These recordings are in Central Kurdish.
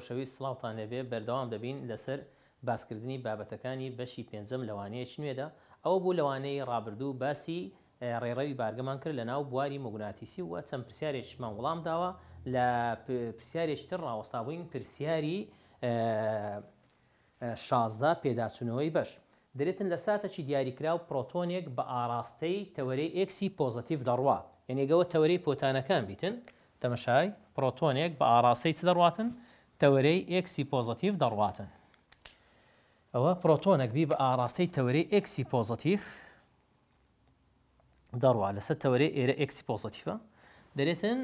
خۆشەویست سلااوان لەبێ بەردەوام دەبین لەسەر باسکردنی بابەتەکانی بەشی پێنجەم لەوانەیەش نوێدا ئەوە بوو لەوانەیە ڕابردوو باسی ڕێڕەوی بارگەمان کرد لە ناو بواری مۆگوناتیسی وە چەند پرسیارێکشمان وڵام داوە لە پرسیارێکتر ڕاوەستاوین پرسیاری شازدا پێداچوونەوەی بەش دەرێتن لە ساتەکی دیاریکرا و پرۆتۆنێک بە ئاراستەی تەوەرەی ئەکسی پۆزتیف دەڕوا یعنیگەوە تەوەری پۆتانەکان بیتن تەمەشای پرۆتۆنێک بە ئاراستەی چ دەڕاتن؟ تەوەرەی ئکسی پۆزتیف دەڕواتن ئەوە پرۆتۆنێکبی بە ئاراستەی تەوەری ئکسی پۆزتیف دەڕوا لەسەر تەوەری ئێرە ئکسی پۆزتیفە دەرێتن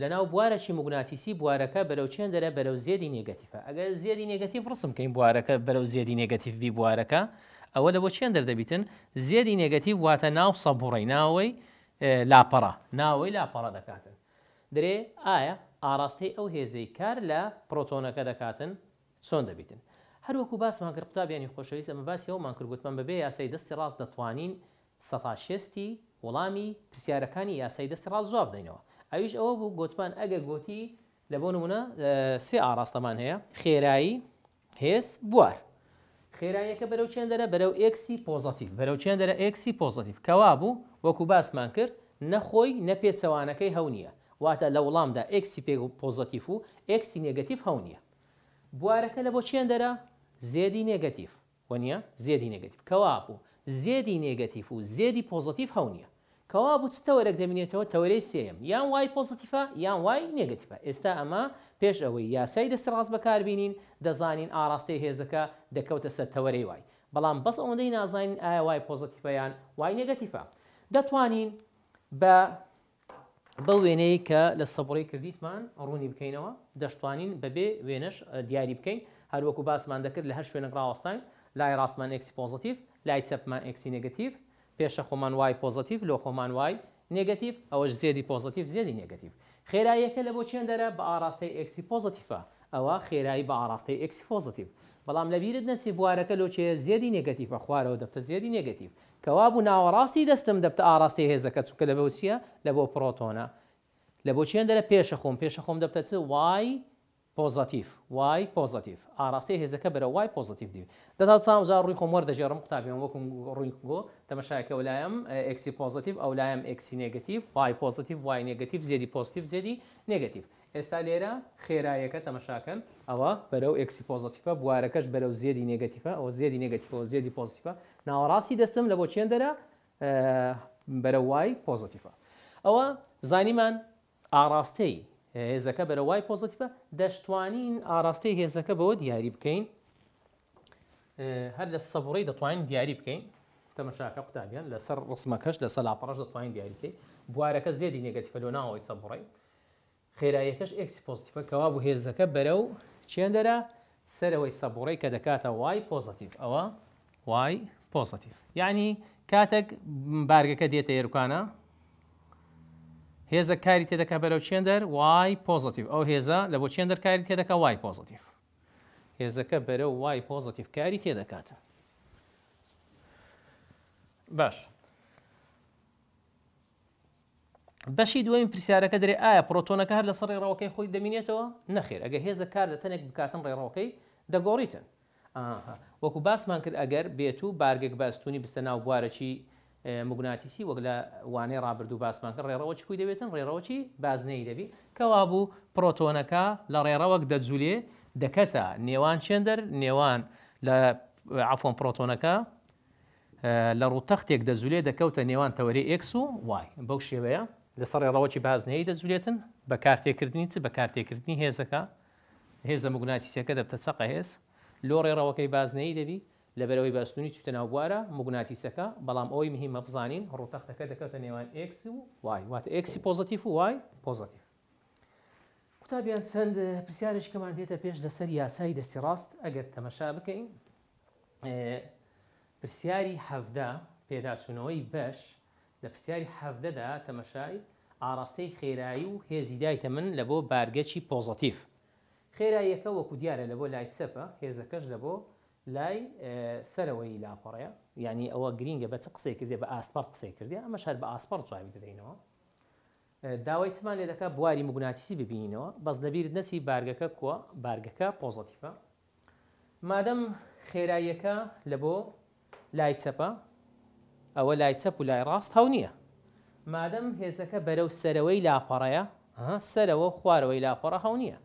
لەناو بوارەکی مگوناتیسی بوارەکە بەرەوچێن دەرە بەرەو زیێدی نێگەتیفە ئەگەر زیێدی نێگەتیف ڕسم کەین بوارەکە بەرەو زیێدی نێگەتیف بی بوارەکە ئەوە لە بۆ چێن دەردەبیتن زیێدی نێگەتیف واتە ناو سەبوڕی ناوەی لاپەڕە ناوەی لاپەڕە دەکاتن درێ ئایا ئاراستەی ئەو هێزەی کار لە پرۆتۆنەکە دەکاتن چۆن دەبیتن هەروەکو باسمان کرد قوتابیانی خۆشەویست ئەمە باسی ئەومان کردگوتمان بەبێ یاسای دەستی ڕاست دەتوانین سەتاشێستی وەڵامی پرسیارەکانی یاسای دەستی ڕاست زواب دەینەوە ئەویش ئەوە بوو گوتمان ئەگە گوتی لە بۆ نمونە سێ ئاراستەمان هەیە خێرایی هێز بوار خێراییەکە بەرەو چێن دەرە بەرەو ئکسی پۆزتیف بەرەو چێن دەرە ئکسی پۆزتیف کەوا بوو وەکو باسمان کرد نەخۆی نەپێچەوانەکەی هەونیە واتە لە وڵامدا ئەکسی پێ پۆزتیف و ئەکسی نێگەتیف هەونیە بوارەکە لە بۆ چیان دەرە زێدی نێگەتیف وەنیە زێدی نێگەتیف کەوابوو زێدی نێگەتیف و زێدی پۆزتیف هەونیە کەوا بوو تەوەرەك دەبینێتەوە تەوەرەی سێم یان وای پۆزتیفە یان وای نێگەتیفە ئێستا ئەمە پێش ئەوەی یاسای دەسڕاز بەکاربینین دەزانین ئاراستەی هێزەکە دەکەوتە سەر تەوەرەی وای بەڵام بەس ئەوەندەی نازانین ئایا وای پۆزتیفەیان وای نێگەتیفە دەتوانین بە بە وێنەیە کە لە سەبڕی کردیتمان ڕوونی بکەینەوە دەشتوانین بەبێ وێنش دیاری بکەین هەروەکو باسمان دەکرد لە هەر شوێنە ڕاوەستین لای ڕاستمان ئەکسی پۆزتیف لای چەپمان ئەکسی نگەتیف پێشە خۆمان وای پۆزتیف لۆ خۆمان وای نگەتیف ئەوەش زیێدی پۆزتیف زیێدی نگەتیف خێراییەکە لە بۆ چێن دەرە بە ئاراستەی ئەکسی پۆزتیفە ئەوە خێرایی بە ئاراستەی ئەکسی پۆزتیف بەڵام لەبیرت نەسی بوارەکە لۆچەیە زیادی نگەتیفە خوارەوە دەبتە زیادی نگەتیف کەوا بوو ناوەڕاستی دەستم دەبتە ئاراستی هێزەکە چونکە لە بەوسیە لە بۆ پرۆتۆنە لە بۆ چێن دەرە پێشە خۆم پێشە خۆم دەبتە چ وای پۆزتیف وای پۆزتیف ئاراستی هێزەکە بەرە وای پۆزتیف دی دەدا تازار ڕووی خۆم وەردەژێڕم قوتابیم وەکم ڕووی بۆ تەمەشایکە ولایم ئەکسی پۆزتیف ئەو لایم ئەکسی نگەتیف وای پۆزتیف وای نگەتیف زیێدی پۆزتیف زیێدی نگەتیف ئێستا لێرە خێرایەکە تەمەشاکەن ئەوە بەرەو ئەکسیپۆزتیفە بوارەکەش بەرەو زیێدی نگەتیفە ئەو زیێدی نگەتیفەوە زیێدی پۆزیتیفە ناوەڕاستی دەستم لە بۆ چێندەرە بەرە وای پۆزیتیفە ئەوە زانیمان ئاراستەی هێزەکە بەرە وای پۆزیتیفە دەشتوانین ئاراستەی هێزەکە بەوە دیاری بکەین هەر لە سەبڕی دەتوانین دیاری بکەین تەمەشاکە قوتابیان لەسەر ڕسمەکەش لە سەلاپڕش دەتوانین دیاریکەی بوارەکە زیێدی نگەتیفە لۆ ناوەوەی سەبڕی خێراییەکەش ئەکسی پۆزیتیفە کەوا بوو هێزەکە بەرە و چێندەرە سەرەوەی سەبوڕی کە دەکاتە وای پۆزتیف ئەوە وای پۆزتیف یعنی کاتێک بارگەکە دێتە ئێرکانە هێزە کاری تێدەکە بەرەو چێندەر وای پۆزتیف ئەو هێزە لە بۆ چێندەر کاری تێدەکە وای پۆزتیف هێزەکە بەرەو وای پۆزتیف کاری تێدەکاتە باش. بەشی دوایین پرسیارەکە دەێ ئایا پرۆتۆنەکە هەر لە سەر ڕێڕەوەکەی خۆی دەمینێتەوە نەخیر ئەگە هێزە کار لە تەنێک بکاتن ڕێڕەوەکەی دەگۆڕیتن وەکو باسمان کرد ئەگەر بێت و بارگێک باستونی بستە ناو بوارەی مگوناتیسی وەک لە وانەی ڕابرد و باسمان کە ڕێڕەوە چکوی دەبێتن ڕێڕەوەی بازنەی دەبی کەوا بوو پرۆتۆنەکە لە ڕێڕەوەک دەجوولێ دەکەتە نێوان چێندەر نێوان لە عفۆن پرۆتۆنەکە لە ڕوو تەختێک دەزولێ دەکەوتە نێوان تەوەری ئکس و وای بەو شێوەیە لەسەر ڕەوەکی بازنەی دەزولێتن بە کارتێکردنی چ بە کارتێکردنی هێزەکە هێزە مگوناتیسیەکە دەبتە چقە هێز لۆڕێ ڕەوەکەی بازنەی دەبی لەبەرەوەی باستنی چوتە ناوبوارە مگوناتیسەکە بەڵام ئەوی مهمە بزانین ڕوتەختەکە دەکەوتە نێوان X و وای وات X پۆزتیف و وای پۆزتیف قوتابیان چەند پرسیارش کەمان دێتە پێش لەسەر یاسای دەستی ڕاست ئەگەر تەمەشا بکەین پرسیاری هەفدا پێداچوونەوەی بەش لە پرسیاری هەفدەدا تەمەشای ئاراستەی خێرایی و هێزیدایتە من لە بۆ بارگەچی پۆزتیف خێراییەکە وەکو دیارە لە بۆ لای چەپە هێزەکەش لە بۆ لای سەرەوەی لاپەڕەیە ینی ئەوە گرینگە بە چ قسەی کردێ بە ئاسپەر قسەی کردی ئەمە شار بە ئاسپەر چاوی دەدەینەوە داوای چمان لێ دەکە بواری مگوناتیسی ببینینەوە بەس لەبیر نەسی بارگەکە کووە بارگەکە پۆزتیفە مادەم خێراییەکە لە بۆ لای چەپە ئەوە لای چەپ و لای ڕاست هەو نییە مادەم هێزەکە بەرەو سەرەوەی لاپەڕەیە سەرەوە خوارەوەی لاپەڕە هەو نییە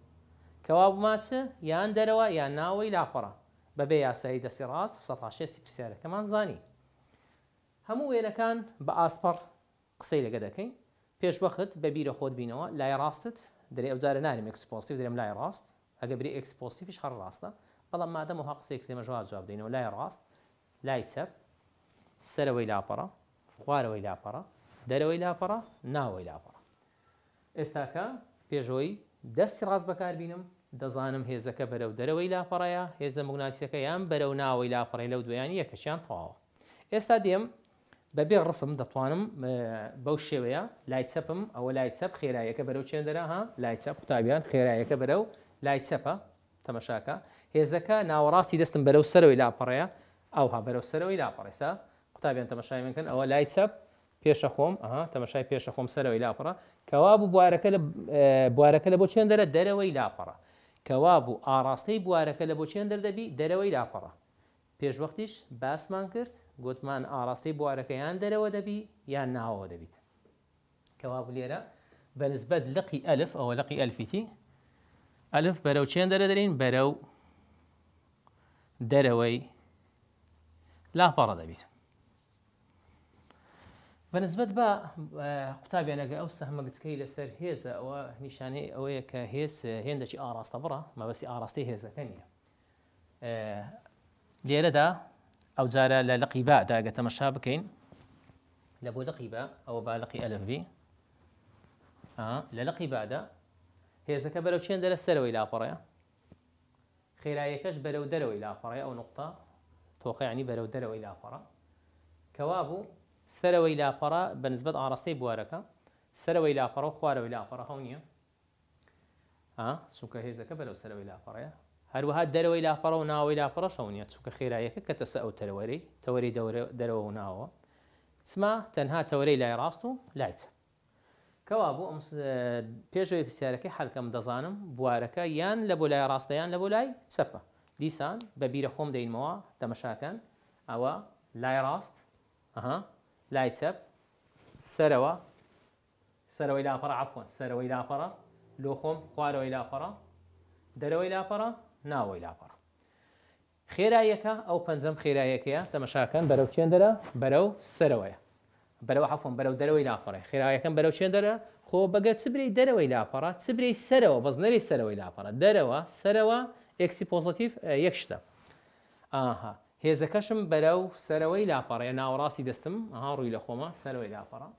کەوا بماچە یان دەرەوە یان ناوەی لاپەڕە بەبێ یاسایی دەسی ڕاست 16 پرسیارەکەمان زانی هەموو وێرەکان بە ئاسپەر قسەی لەگە دەکەین پێشوەخت بە بیرە خۆت بینەوە لای ڕاستت درێ ئەوجارە نارم ئەکسپۆسیف درێم لای ڕاست ئەگە بری ئەکسپۆسیفیش هەر ڕاستە بەڵام مادەم وها قسەی کرێمەژوا جواب دەینەوە لای ڕاست لای چەپ سەرەوەی لاپەڕە خوارەوەی لاپەڕە دەرەوەی لاپەڕە ناوەی لاپەڕە ئێستاکە پێشەوەی دەستی ڕاست بەکاربینم دەزانم هێزەکە بەرەو دەرەوەی لاپەڕەیە هێزە موناسیەکە یان بەرەو ناوەی لاپەڕی لەو دویان یەکەشیان تەواوە ئێستا دێم بەبێ ڕسم دەتوانم بەو شێوەیە لایچەپم ئەوە لایچەپ خێراییەکە بەرەو چێندەراها لایچەپ قوتابیان خێراییەکە بەرەو لایچەپە تەمەشاکە هێزەکە ناوەڕاستی دەستم بەرەو سەرەوەی لاپەڕەیە ئەوها بەرەو سەرەوەی لاپەڕێسا قوتابیان تەمەشای منکەن ئەوە لایچەپ پێشە خۆم ئاها تەمەشای پێشە خۆم سەرەوەی لاپڕە کەوا بوو بوارەکە لە بوارەکە لە بۆچێن دەرە دەرەوەی لاپەڕە کەوا بوو ئاراستەی بوارەکە لە بۆچێن دەردەبی دەرەوەی لاپەڕە پێشوەختیش باسمان کرد گوتمان ئاراستەی بوارەکەیان دەرەوە دەبی یان ناوەوە دەبیت کەوا لێرە بەنسبەت لقی ئەلف ئەوە لقی ئەلفیتی ئەلف بەرەو چێن دەرە دەرین بەرەو دەرەوەی لاپەڕە دەبیت بالنسبة أنا بە نسبت بە قوتابیانەگە ئەو سەهمە گچکەی لەسەر هێزە ئەوە نیشانەی ئەوەیە کە هێز هێندەی ئاراستە بڕە مەبەستی ئاراستی هێزەکە نیە لێرەدا ئەو جارە لە لەقیبا داگەتەمەشا بکەین آه للقي باء آه، دا هيزة كبرو لە دل هێزەکە بەرەو فرية دەرە سەرەوەی برو خێرایەکەش بەرەو فرية أو نقطة توقع يعني برو دەرەوەی لاپەڕە کەوا كوابو سەرەوەی لافرا بەنسبەت ئاراستەی بوارەکە سەرەوەی لاپەڕە و خوارەوەی لاپەڕە هەو نییە آه، سوکە هێزەکە بەرەو سەرەوەی لاپەڕەیە هەروەها دەرەوەی لاپەڕە و ناوەی لاپەڕە شەو نیە چووکە خێراییەکە کە تەسە ئەو تەرەوەری تەوەری دەرەوە و ناوە چما تەنها تەوەری لای ڕاست و لایت کەوا بۆ ئەم آه، پێشەوەی پرسیارەکەی حلکەم دەزانم بوارەکە یان لە بۆ لای ڕاستەیان لە بۆ لای چەپە دیسان بە بیرە خۆم دەینمەوە تەمەشاکەن ئەوە لای ڕاست ئەها لایچەپ خوارو الى فرا عفۆن الى فرا ناو الى فرا دەرەوەی لاپەڕە ناوەی لاپەڕە خێراییەکە ئەو پەنجەم خێراییەکەیە تەمەشاکەن بەرەو چێندەرە بەرەو سەرەوەیە بەرەو حەفۆم بەرەو دەرەوەی لاپەڕێ خێراوەکەم بەرەو چێندەرە خۆ بەگە چبرەی دەرەوەی لاپەڕە چبرەی سەرەوە بەز نەری سەرەوەی لاپەڕە دەرەوە سەرەوە ئەکسی پۆزتیف یەک شتە ئاها هێزەکەشم بەرەو سەرەوەی لاپەڕێ ناوەڕاستی دەستم ئەها ڕووی لە خۆمە سەرەوەی لاپەڕە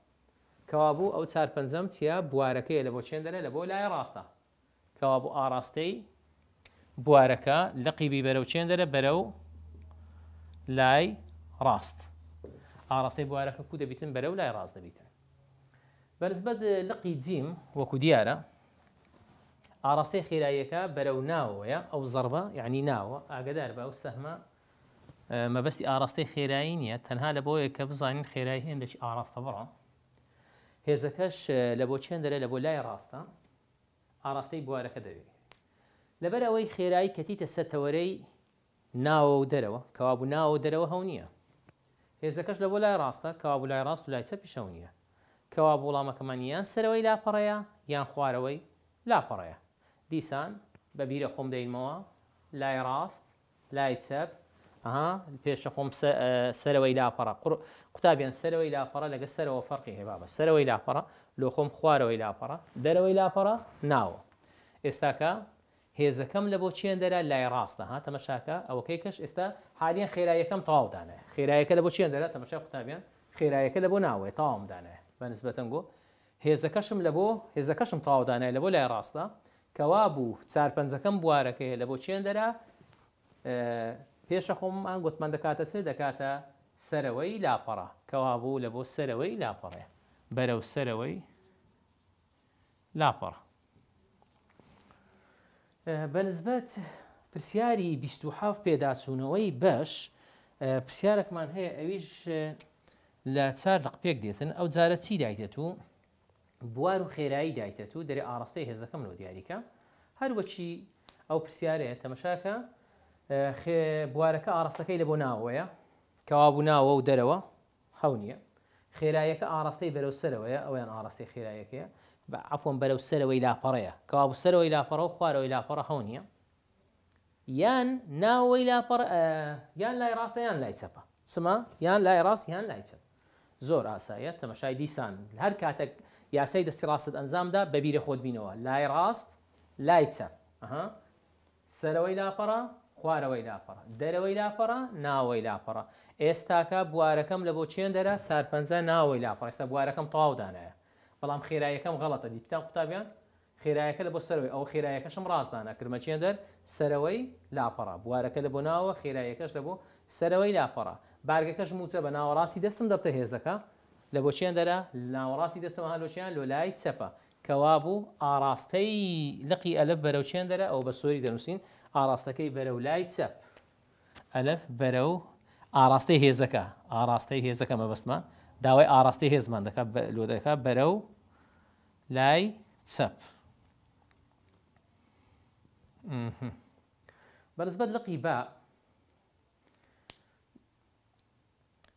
کەوا بوو ئەو چار پەنجەم چیا بوارەکەی لە بۆ چێندەرە لە بۆ لای ڕاستە کەوا بوو ئاراستەی بوارەکە لە قیبی بەرەو چێندەرە بەرەو لای ڕاست ئاراستەی بوارەکە کو دەبیتن بەرەو لای ڕاست دەبیتن بەرزبەت لقی جیم وەکو دیارە ئاراستەی خێراییەکە بەرەو ناوەیە ئەو زەربە یعنی ناوە ئاگدار بە ئەو سەحمە مەبەستی ئاراستەی خێرایی نییە تەنها لە بۆیە کە بزانین خێرایی هێندەی ئاراستە بڕە هێزەکەش لە بۆ چێن دەرێ لە بۆ لای ڕاستە ئاراستەی بوارەکە دەوێت لەبەر ئەوەی خێرایی کەتیتە سەتەوەرەی ناوە و دەرەوە کەوابوو ناوە دەرەوە هەو نییە هێزەکەش لە بۆ لای ڕاستە کەوابوو لای ڕاست و لای سە پیشەو نییە کەوا بوڵامەکەمان یان سەرەوەی لاپەڕەیە یان خوارەوەی لاپەڕەیە دیسان بە بیرە خۆم دەینمەوە لای ڕاست لای چەپ پێشە خۆم سەرەوەی لاپەڕ قوتابیان سەرەوەی لاپەڕە لەگە سەرەوە فەرقی هێبابە سەرەوەی لاپەڕە لۆ خۆم خوارەوەی لاپەڕە دەرەوەی لاپەڕە ناوە ئێستاکە هێزەکەم لە بۆ چیان دەرا لای ڕاستە ها تەمەشاکە ئەوەکەی کەش ئێستا حالیان خێراییەکەم تاوتانە خێرایەکە لە بۆ چیان دەرا تەمەشا قوتابیان خێرایەکە لە بۆ ناوێ تاوامدانە بەنسبەتەن گۆ هێزەکەشم لە بۆ هێزەکەشم تاوادانە لە بۆ لای ڕاستە کەوا بوو چارپەنجەکەم بوارەکەی لە بۆ چیان دەرا پێشە خۆممان گوتمان دەکاتە سێ دەکاتە سەرەوەی لاپەڕ کەوا بوو لە بۆ سەرەوەی لاپەڕێ بەرەو سەرەوەی لاپەڕ بەنسبەت پرسیاری 27 پێداچوونەوەی بەش پرسیارێکمان هەیە ئەویش لە چار لەقپێک دێتن ئەو جارە چی دایتێت و بوار و خێرایی دایتێت و دەری ئاڕاستەی هێزەکەم لەوە دیاریکە هەروەچی ئەو پرسیارەیە تەمەشاکە آه، بوارەکە ئاراستەکەی لە بۆ ناوەیە ودروة هونية خيرايك أرستي بلو هەو نییە خێرایەکە ئاراستەی بەرەو سەرەوەیە ئەویان ئاراستی خێرایەکەیە عفۆن بەرەو سەرەوەی لاپەڕەیە کەوا سەرەوەی لاپەڕە و خوارەوەی لاپەڕە هەو نییە یان ناوەی لاپەڕ يان آه، لا ڕاستە یان لای چەپە سما یان لای ڕاست یان لای چەپ زۆر ئاسایە تەمەشای يا سيد استراسة أنزام دەستی ببير خود بينوا لا يراس لا ڕاست أها چەپ سەرەوەی لاپەڕە خوارەوەی لاپەڕ دەرەوەی لاپەڕ ناوەی لاپەڕ ئێستاکە بوارەکەم لە بۆ چێن دەرە چارپەنج ناوەی لاپەڕ ئێستا بوارەکەم تەواودانایە بەڵام خێراییەکەم غەڵەتە دیکتان قوتابیان خێرایەکە لە بۆ سەرەوەی ئەو خێرایەکەشم ڕاستدانە کرمە چێن دەر سەرەوەی لاپەڕ بوارەکە لە بۆ ناوە خێرایەکەش لە بۆ سەرەوەی لاپەڕ بارگەکەش موچە بە ناوەڕاستی دەستم دەبتە هێزەکە لە بۆ چێن دەرە ناوەڕاستی دەستەوە هەلوچیان لۆلای چەپە کەوا بوو ئاراستەی لقی ئەلف بەرەو چێن دەرە ئەو بە سۆری دەنووسین ئاراستەکەی بەرە و لای چەپ ئەلف بەرە و ئاراستەی هێزەکە ئاراستەی هێزەکە مەبەستمان داوای ئاراستەی هێزمان دەکە لۆدەکە بەرە و لای چەپ بەنسبەت لقی با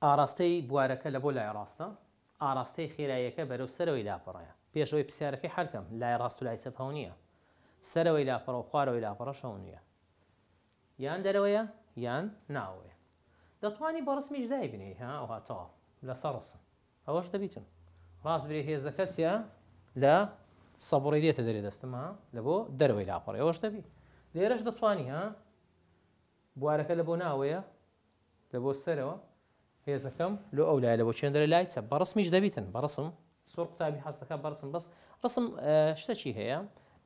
ئاراستەی بوارەکە لە بۆ لای ڕاستە ئاراستەی خێراییەکە بەرەو سەرەوەی لاپەڕەیە پێشەوەی پرسیارەکەی حرکەم لای ڕاست و لای سەپەوە نییە سەرەوەی لاپەڕە و خوارەوەی لاپەڕە شەو نییە یان دەرەوەیە یان ناوەیە دەتوانی بەڕسمیش دای بنی ها ئەو هاتەوە لە سەڕسن ئەوەش دەبیتن ڕاست برێ هێزە کەسە لە سەبڕی دێتە دەرێ دەستمە لە بۆ دەرەوەی لاپەڕ ئەوەش دەبی لێرەش دەتوانی ها بوارەکە لە بۆ ناوەیە لە بۆ سەرەوە هێزەکەم لۆ ئەو لای لە بۆ چێندرە لایچە بەڕسمیش دەبیتن بەڕسم سۆر قوتابی حەستەکە بەرسم بەس ڕسم شتەچی هەیە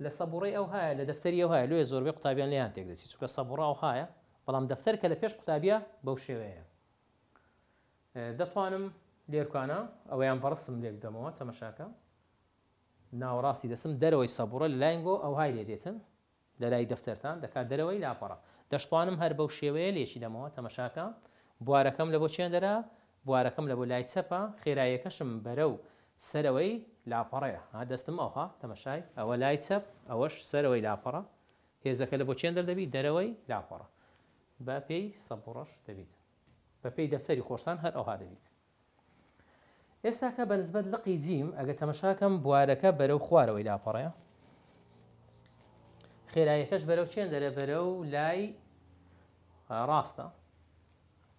لە سەبوڕی ئەو هەیە لە دەفتەری ئەو هەیە لێ زۆربەی قوتابیان لەیان تێک دەچی چکە سەبوڕا ئەو هەیە بەڵام دەفتەر کە لە پێش قوتابە بەو شێوەیە دەتوانم لێرکانە ئەویان بەڕستم لێک دەمەوە تەمەشاکە ناوەڕاستی دەسم دەرەوەی سەبوڕە لە لاینگۆ ئەو های لێ دێتن لەلای دەفتەران دەکات دەرەوەی لاپەڕە دەشتوانم هەر بەو شێوەیە لێشی دەمەوە تەمەشاکە بوارەکەم لە بۆ چێن دەرە بوارەکەم لە بۆ لای چەپە خێراییەکەشم بەرە و سەرەوەی لاپەڕەیە ها دەستم ئەوها تەمەشای ئەوە لای چەپ ئەوەش سەرەوەی لاپەڕە هێزەکە لە بۆ چێن دەردەبی دەرەوەی لاپەڕە بە پێی سەپڕەش دەبیت بە پێی دەفتەری خۆشتان هەر ئەوها دەبیت ئێستاکە بەنسبەت لقی جیم ئەگە تەمەشاکەم بوارەکە بەرەو خوارەوەی لاپەڕەیە خێرایەکەش بەرەو چێن دەرە بەرەو لای ڕاستە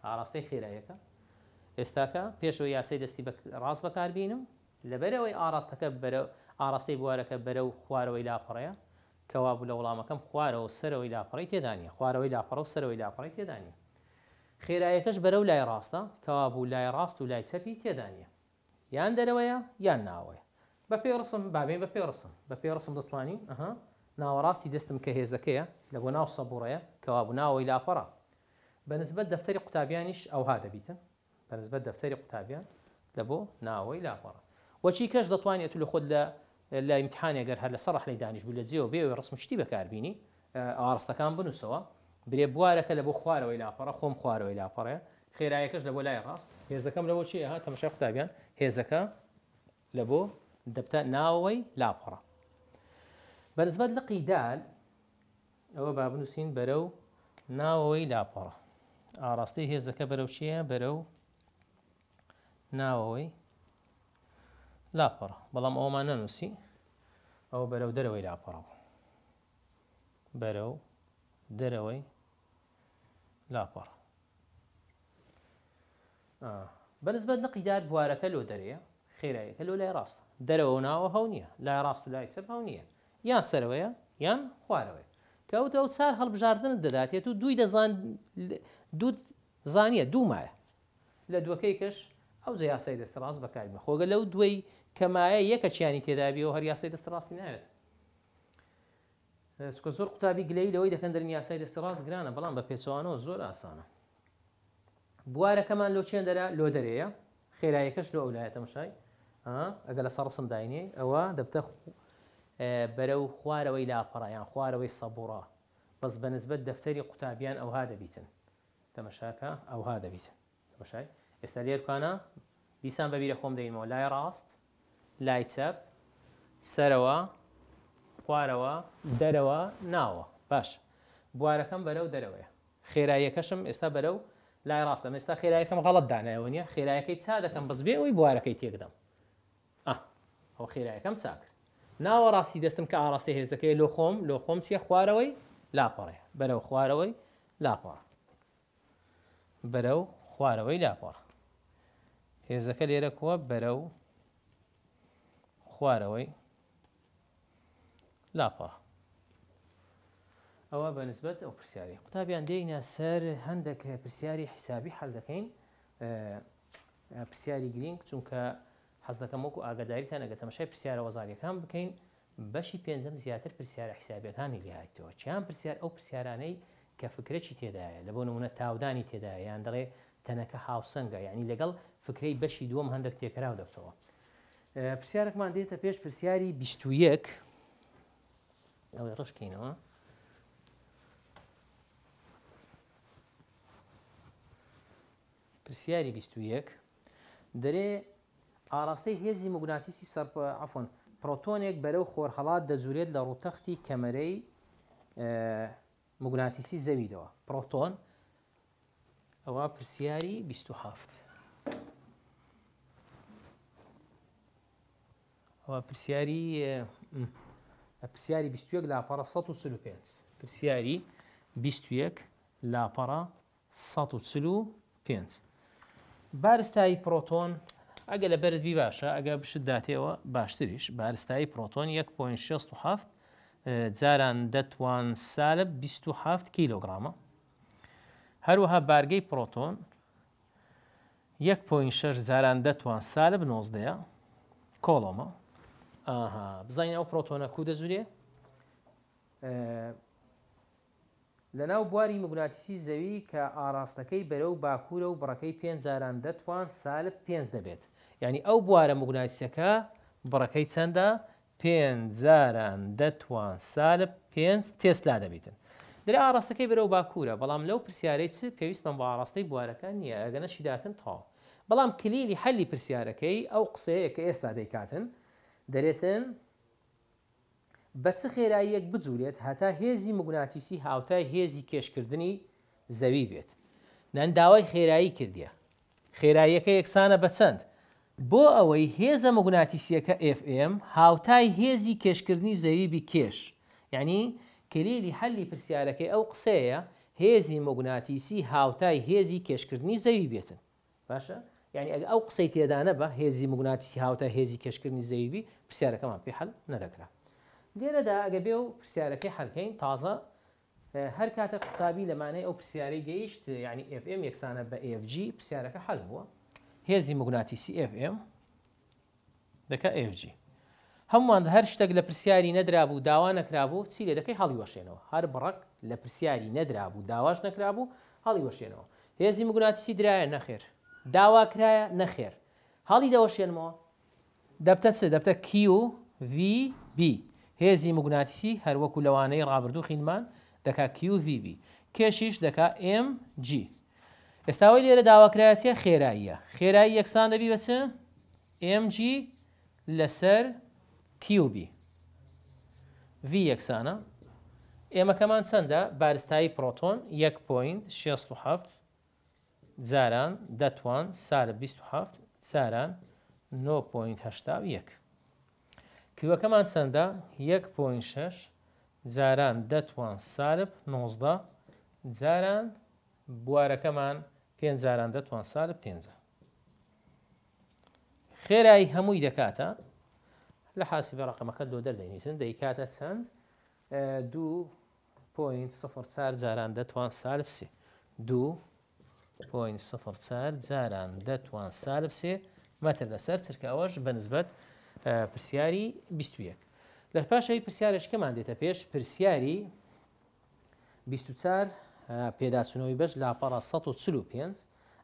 ئاڕاستەی خێرایەکە ئێستاکە پێشەوە یاسی دەستی ڕاست بەکاربینم لەبەرەوەی ئاراستەکە ئاراستەی بوارەکە بەرە و خوارەوەی لاپەڕەیە کەوا بوو لە وڵامەکەم خوارەوە سەرەوەی لاپەڕی تێدانە خوارەوەی لاپەڕە و سەرەوەی لاپەڕی تێدانە خێرایەکەش بەرە و لای ڕاستە کەوا بوو لای ڕاست و لای چەپی تێدانە یان دەرەوەیە یان ناوەیە بە پێڕسم بابێن بە پێڕسم بە پێڕسم دەتوانین ئەها ناوەڕاستی دەستم کە هێزەکەیە لە بۆ ناو سەبوڕەیە کەوا بوو ناوەی لاپەڕە بەنسبت دەفتەری قوتابیانیش ئەوها دەبیتە بەنسبت دەفتەری قوتابیان لە بۆ ناوەی لاپەڕە وەچی کەش دەتوانێت تو لە خۆت لە لا امتحانێگەر هەر لە سەرح لەی دانیش بوو لە جێەوە بێ ڕسمشتی بەکاربیانی ئاڕستەکان بنووسەوە برێ بوارەکە لە بۆ خوارەوەی لاپەڕە خۆم خوارەوەی لاپەڕێ خێرایەکەش لە بۆ لای ڕاست هێزەکەم لەەوە چی ها تەمەشای قوتابیان هێزەکە لە بۆ دەبتە ناوەی لاپەڕە بەرزبەت لە قیدال ئەوە با بنووسین بەرە و ناوەوەی لاپەڕە ئاڕاستی هێزەکە بەرەو چیە بەرەو ناوەوەی لاپەڕ بەڵام ئەومان نەنووسی ئەوە بەرەو دەرەوەی لاپەڕە بوو بەرەو دەرەوەی لاپەڕ بەنسبەت لە قیدار بوارەکە لۆ دەرەیە خێرایەکە لۆ لای ڕاستە دەرەوە ناوە هەو نییە لای ڕاست و لای چەپ هەو نییە یان سەرەوەیە یان خوارەوەی کەوتە ئەو چار هەڵبژاردن دەداتێت و دوی دەزان دوو زانیە دوو مایە لە دووەکەی کەش ئەو جە یاسای دەستڕاست بەکارمە خۆگە لەو دوی کەمایە یەکە چیانی تێدابیەوە هەر یاسای دەستڕاستی ناوێت سکە زۆر قوتابی گلەی لەوەی دەکەن دەرن یاسای دەستڕاست گرانە بەڵام بە پێچوانەوە زۆر ئاسانە بوارەکەمان لۆ چێندەرە لۆ دەرەیە خێرایەکەش لۆ ئەولایەتەمەشای ئەگە لە سەرسم داینێ ئەوە دەبتە بەرەو خوارەوەی لاپەڕیان خوارەوەی سەبوڕە بەس بەنسبت دەفتەری قوتابیان ئەوها دەبیتن تەمەشاکە ئەوها دەبیتن تەمەشای ئێستا لێرکانە دیسان بەبیرە خۆم دەینەوە لای ڕاست لای چەپ سەرەوە خوارەوە دەرەوە ناوە باش بوارەکەم بەرەو دەرەوەیە خێراییەکەشم ئێستا بەرەو لای ڕاستە ئێستا خێرایەکەم غەڵت دانایەوە نیە خێرایەکەی چا دەکەم بەزبێ ئەوی بوارەکەی تێکدەم ئەو خێرایەکەم چاکرد ناوە ڕاستی دەستم کە ئاراستی هێزەکەی لۆ خۆم لۆ خۆم چیە خوارەوەی لاپەڕێ بەرەو خوارەوەی لاپەڕ بەرەو خوارەوەی لاپەڕ هێزەکە لێرە کووە بەرە و خوارەوەی لاپەڕ ئەوە بەنسبەت ئەو پرسیاری قوتابیان دێینە سەر هەندێک پرسیاری حیسابی حەل دەکەین پرسیاری گرنگ چونکە حەز دەکەم وەکو ئاگداریتان ئەگە تەمەشای پرسیارە وەزاریەکان بکەین بەشی پێنجەم زیاتر پرسیارە حیسابەکانی لایتەوە چیان پرسیار ئەو پرسیارانەی کە فکرێکی تێدایە لە بۆ نمونە تاودانی تێدایە یان دەڵێ تەنەکە هاوسنگە یعنی لەگەڵ فکرەی بەشی دووەم هەندێک تێکرااو دەفتەوە پرسیارێکمان دێتە پێش پرسیاری 21 ئەوەی ڕشکینەوە پرسیاری 21 دەرێ ئاراستەی هێزی مگوناتیسی سەر ئەفۆن پرۆتۆنێک بەرەو خۆرخەڵات دەزورێت لە ڕوتەختی کەمەرەی مگوناتیسی زەویدەوە پرۆتۆن ئەوە پرسیاری 27. ئەوە پرسیاری پرسیاری بیستویەک لاپەرە 1940 پرسیاری بیستویەک لاپەرە 1940 بارستایی پرۆتۆن ئەگە لە بەرت بی باشە ئەگە بشت داتێەوە باشتریش بارستایی پرۆتۆن 1.67 جاران دەتوان سالە 27 کیلۆگرامە هەروەها بارگەی پرۆتۆن 1.6 زاران دەتوان سالە 19 کۆڵۆمە ئاها بزانین ئەو پرۆتۆنە کو دەزورێ لە ناو بواری مگوناتیسی زەوی کە ئاراستەکەی بەرە و باکوورە و بڕەکەی پێنج جاران دەتوان سالب پێنج دەبێت یعنی ئەو بوارە مگوناسیەکە بڕەکەی چەندە پێنج جاران دەتوان سالب پێنج تێسلا دەبیتن درێ ئاراستەکەی بەرە و باکوورە بەڵام لەو پرسیارەی چ پێویستم بە ئاراستەی بوارەکان نییە ئەگەنە شیداتن تاوە بەڵام کلیلی حەلی پرسیارەکەی ئەو قسەیە کە ئێستا دەیکاتن دەرێتن بە چ خێراییەک بجوولێت هەتا هێزی مگوناتیسی هاوتای هێزی کێشکردنی زەوی بێت نەنداوای خێرایی کردیە خێراییەکە یەکسانە بە چەند بۆ ئەوەی هێزە مگوناتیسیەکە FM هاوتای هێزی کێشکردنی زەویبی کێش یعنی کلیلی حەلی پرسیارەکەی ئەو قسەیە هێزی مگوناتیسی هاوتای هێزی کێشکردنی زەوی بێتن باشە؟ یعنی ئەگە ئەو قسەی تێدانە بە هێزی مگوناتیسی هاوتە هێزی کشکردنی زەویبی پرسیارەکەمان پێ حل نەدەکرا لێرەدا ئەگە بێ و پرسیارەکەی حرکەین تازە هەر کاتە قوتابی لەمانەی ئەو پرسیارەی گەیشت یعنی FM یەکسانە بە AFG پرسیارەکە حل بووە هێزی مگوناتیسی FM دەکە AFG هەمووان هەر شتێک لە پرسیاری نەدرابوو داوا نەکرابوو چی لێ دەکەی هەڵی وەشێنەوە هەر بڕک لە پرسیاری نەدرابوو داواش نەکرابوو هەڵی وەشێنەوە هێزی مگوناتیسی درایە نەخێر داوا کرایە نەخێر هەڵی دەوەشێنمەوە دەبتە س دەبتە کی و VB هێزی مگوناتیسی هەروەکو لەوانەی ڕابردوو خینمان دەکا QVB کێشیش دەکا MG ئێستاوەی لێرە داواکرایەتە خێراییە خێرایی یەکسان دەبی بەچ MG لەسەر QB V یەکسانە ئێمەکەمان چەندە بارستایی پرۆتۆن 1.6 جاران دەتوان سارە 27 ساران 9.1 کوەکەمان چەندە 1.6 جاران دەتوان سارب 19 جاران بوارەکەمان پێ جاران دەتوان سارب 5. خێرایی هەمووی دەکاتە لە حاسی بە ڕقمەکە دۆ دەردەنیسن دەیکاتە چەند دو پوین 4 جاران دەتوان سالفسی دوو پوین سفر چار جاران دەتوان سالب سێ مەتر لەسەر چرکە ئەوەش بەنسبەت پرسیاری بیستویەک لە پاشەی پرسیارش کەمان دێتە پێش پرسیاری 24 پێداسنەوەی بەش لاپەڕ 1940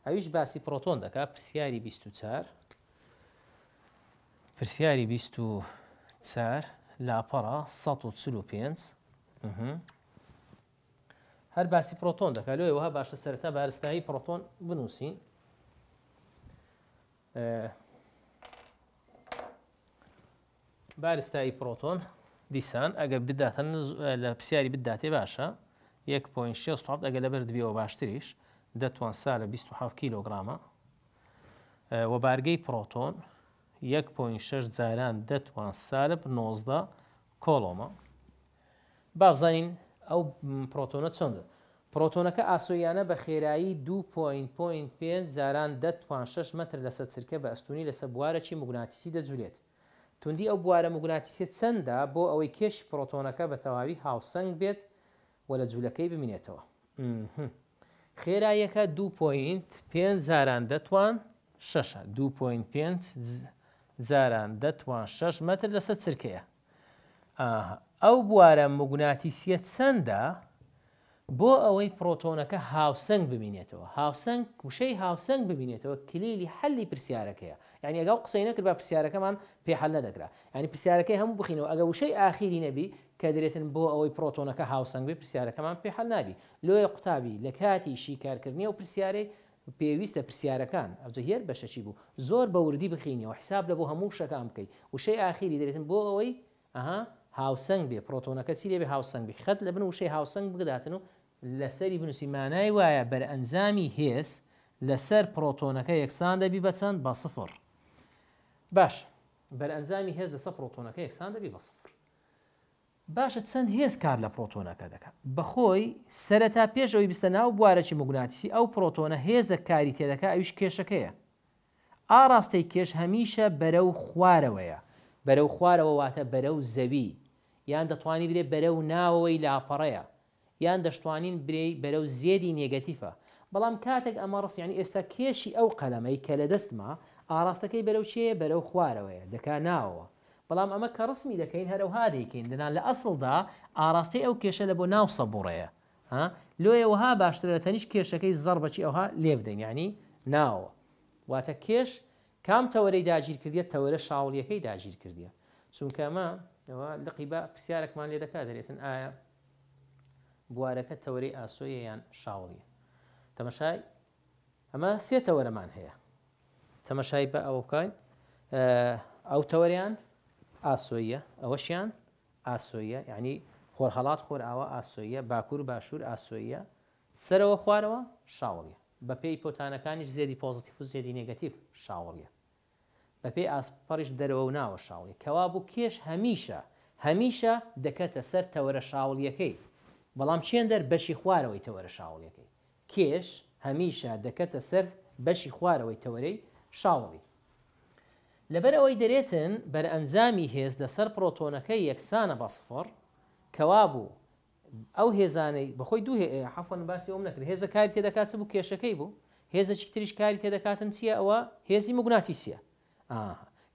ئەویش باسی پرۆتۆن دەکات پرسیاری 24 پرسیاری 24 لاپەڕ 1940 هەر باسی پرۆتۆن دەکات لەوەوەها باشە سەرتا بارستایی پرۆتۆن بنووسین بارستایی پرۆتۆن دیسان ئەگە بداتەن لە پرسیاری بداتێ باشە 1.6 ئەگە لەبەر دبیەوە باشتریش دەتوان سالە 27 کیلوگرامە و بارگەی پرۆتۆن 1.6 جاران دەتوان سالب 19 کۆڵۆمە بازانین ئەو پرۆتۆنە چۆندە پرۆتۆنەکە ئاسۆیانە بە خێرایی 2.5 زاران 10.6 متر لەسەر چرکە بە ئەستونی لەسەر بوارەکی مگوناتیسی دەجولێت توندی ئەو بوارە مگوناتیسێ چەندە بۆ ئەوەی کێش پرۆتۆنەکە بە تەواوی هاوسنگ بێت وە لە جوولەکەی ببینێتەوە خێراییەکە 2.5 زاران دەتوان 6 2.5 زاران دەتوان 6 متر لەسەر چرکەیە ئەو بوارە مگوناتیسیە چەندە بۆ ئەوەی پرۆتۆنەکە هاوسنگ ببینێتەوە هاوسنگ کوشەی هاوسنگ ببینێتەوە کلیلی حەلی پرسیارەکەیە یعنی ئەگەڵ قسەی نەکرد بە پرسیارەکەمان پێحل نەدەکرا ینی پرسیارەکەی هەموو بخینەوە ئەگە وشەی ئاخیری نەبی کە درێتن بۆ ئەوەی پرۆتۆنەکە هاوسنگبێ پرسیارەکەمان پێحل نابی لۆی قوتابی لە کاتی شیکارکردنی و پرسیارەی پێویستە پرسیارەکان ئەو هێر بەشەچی بوو زۆر بە وردی بخینەوە حساب لە بۆ هەموو شەکان بکەیت وشەی ئاخیری درێتن بۆ ئەوەی ئەها هاوسنگ بێ پرۆتۆنەکە سیرێ بێ هاوسنگ بێ خەت لە بن وشەی هاوسنگ بگداتن و لەسەری بنووسی مانای وایە بەر ئەنجامی هێز لەسەر پرۆتۆنەکە یەکسان دەبی بەچەند بە سفر باش بەر ئەنجامی هێز لەسەر پرۆتۆنەکە یەکسان دەبی بە سفر باشە چەند هێز کار لە پرۆتۆنەکە دەکات بەخۆی سەرەتا پێشەوەی بستە ناو بوارەی مگوناتیسی ئەو پرۆتۆنە هێزە کاری تێدەکە ئەویش کێشەکەیە ئاراستەی کێش هەمیشە بەرەو خوارەوەیە بەرەو خوارەوە واتە بەرەو زەوی یان دەتوانی برێ بەرە و ناوەوەی لاپەڕەیە یان دەشتوانین برەی بەرە و زێدی نێگەتیفە بەڵام کاتێک ئەمە ڕستیانی ئێستا کێشی ئەو قەلەمەی کە لە دەستما ئاراستەکەی بەرەو چێە بەرەو خوارەوەیە دەکا ناوەوە بەڵام ئەمە کە ڕسمی دەکەین هەرەوها دەیکەین دەنان لە ئەسڵدا ئاراستەی ئەو کێشە لە بۆ ناو سەبوڕەیە لۆیەوەها باشترە تەنیش کێشەکەی زەربەکی ئەوها لێبدەین ینی ناوە واتە کێش کام تەوەرەی داگیر کردیە تەوەرە شاوڵیەکەی داگیر کردیە چونکەمە کەوتەوە لەقیبا پرسیارێکمان لێ دەکات دەرێتن ئایا بوارەکە تەوەری ئاسۆیە یان شاوڵی تەمەشای ئەمە سێ تەوەرەمان هەیە تەمەشای بە ئەوە بکەین ئەو تەوەریان ئاسۆیە ئەوەشیان ئاسۆیە یعنی خۆرهڵات خۆر ئاوە ئاسۆیە باکوور باشوور ئاسۆیە سەرەوە خوارەوە شاوڵە بە پێی پۆتانەکانیش زێدی پۆزیتیف و زێدی نگەتیف شاوڵە بە پێی ئاسپەڕش دەرەوە و ناوە شاوڵی کەوا بوو کێش هەمیشە هەمیشە دەکەتە سەر تەوەرە شاوڵیەکەی بەڵام چێن دەر بەشی خوارەوەی تەوەرە شاوڵیەکەی کێش هەمیشە دەکەتە سەر بەشی خوارەوەی تەوەرەی شاوڵی لەبەرەوەی دەرێتن بەر ئەنجامی هێز لەسەر پرۆتۆنەکەی یەکسانە بەسفڕ کەوا بوو ئەو هێزانەی بەخۆی دوو حەفۆن باسی ئەوم نەکرد هێزە کاری تێدەکات بوو کێشەکەی بوو هێزە چی تریش کاری تێدەکاتن چییە ئەوە هێزی مگوناتیسیە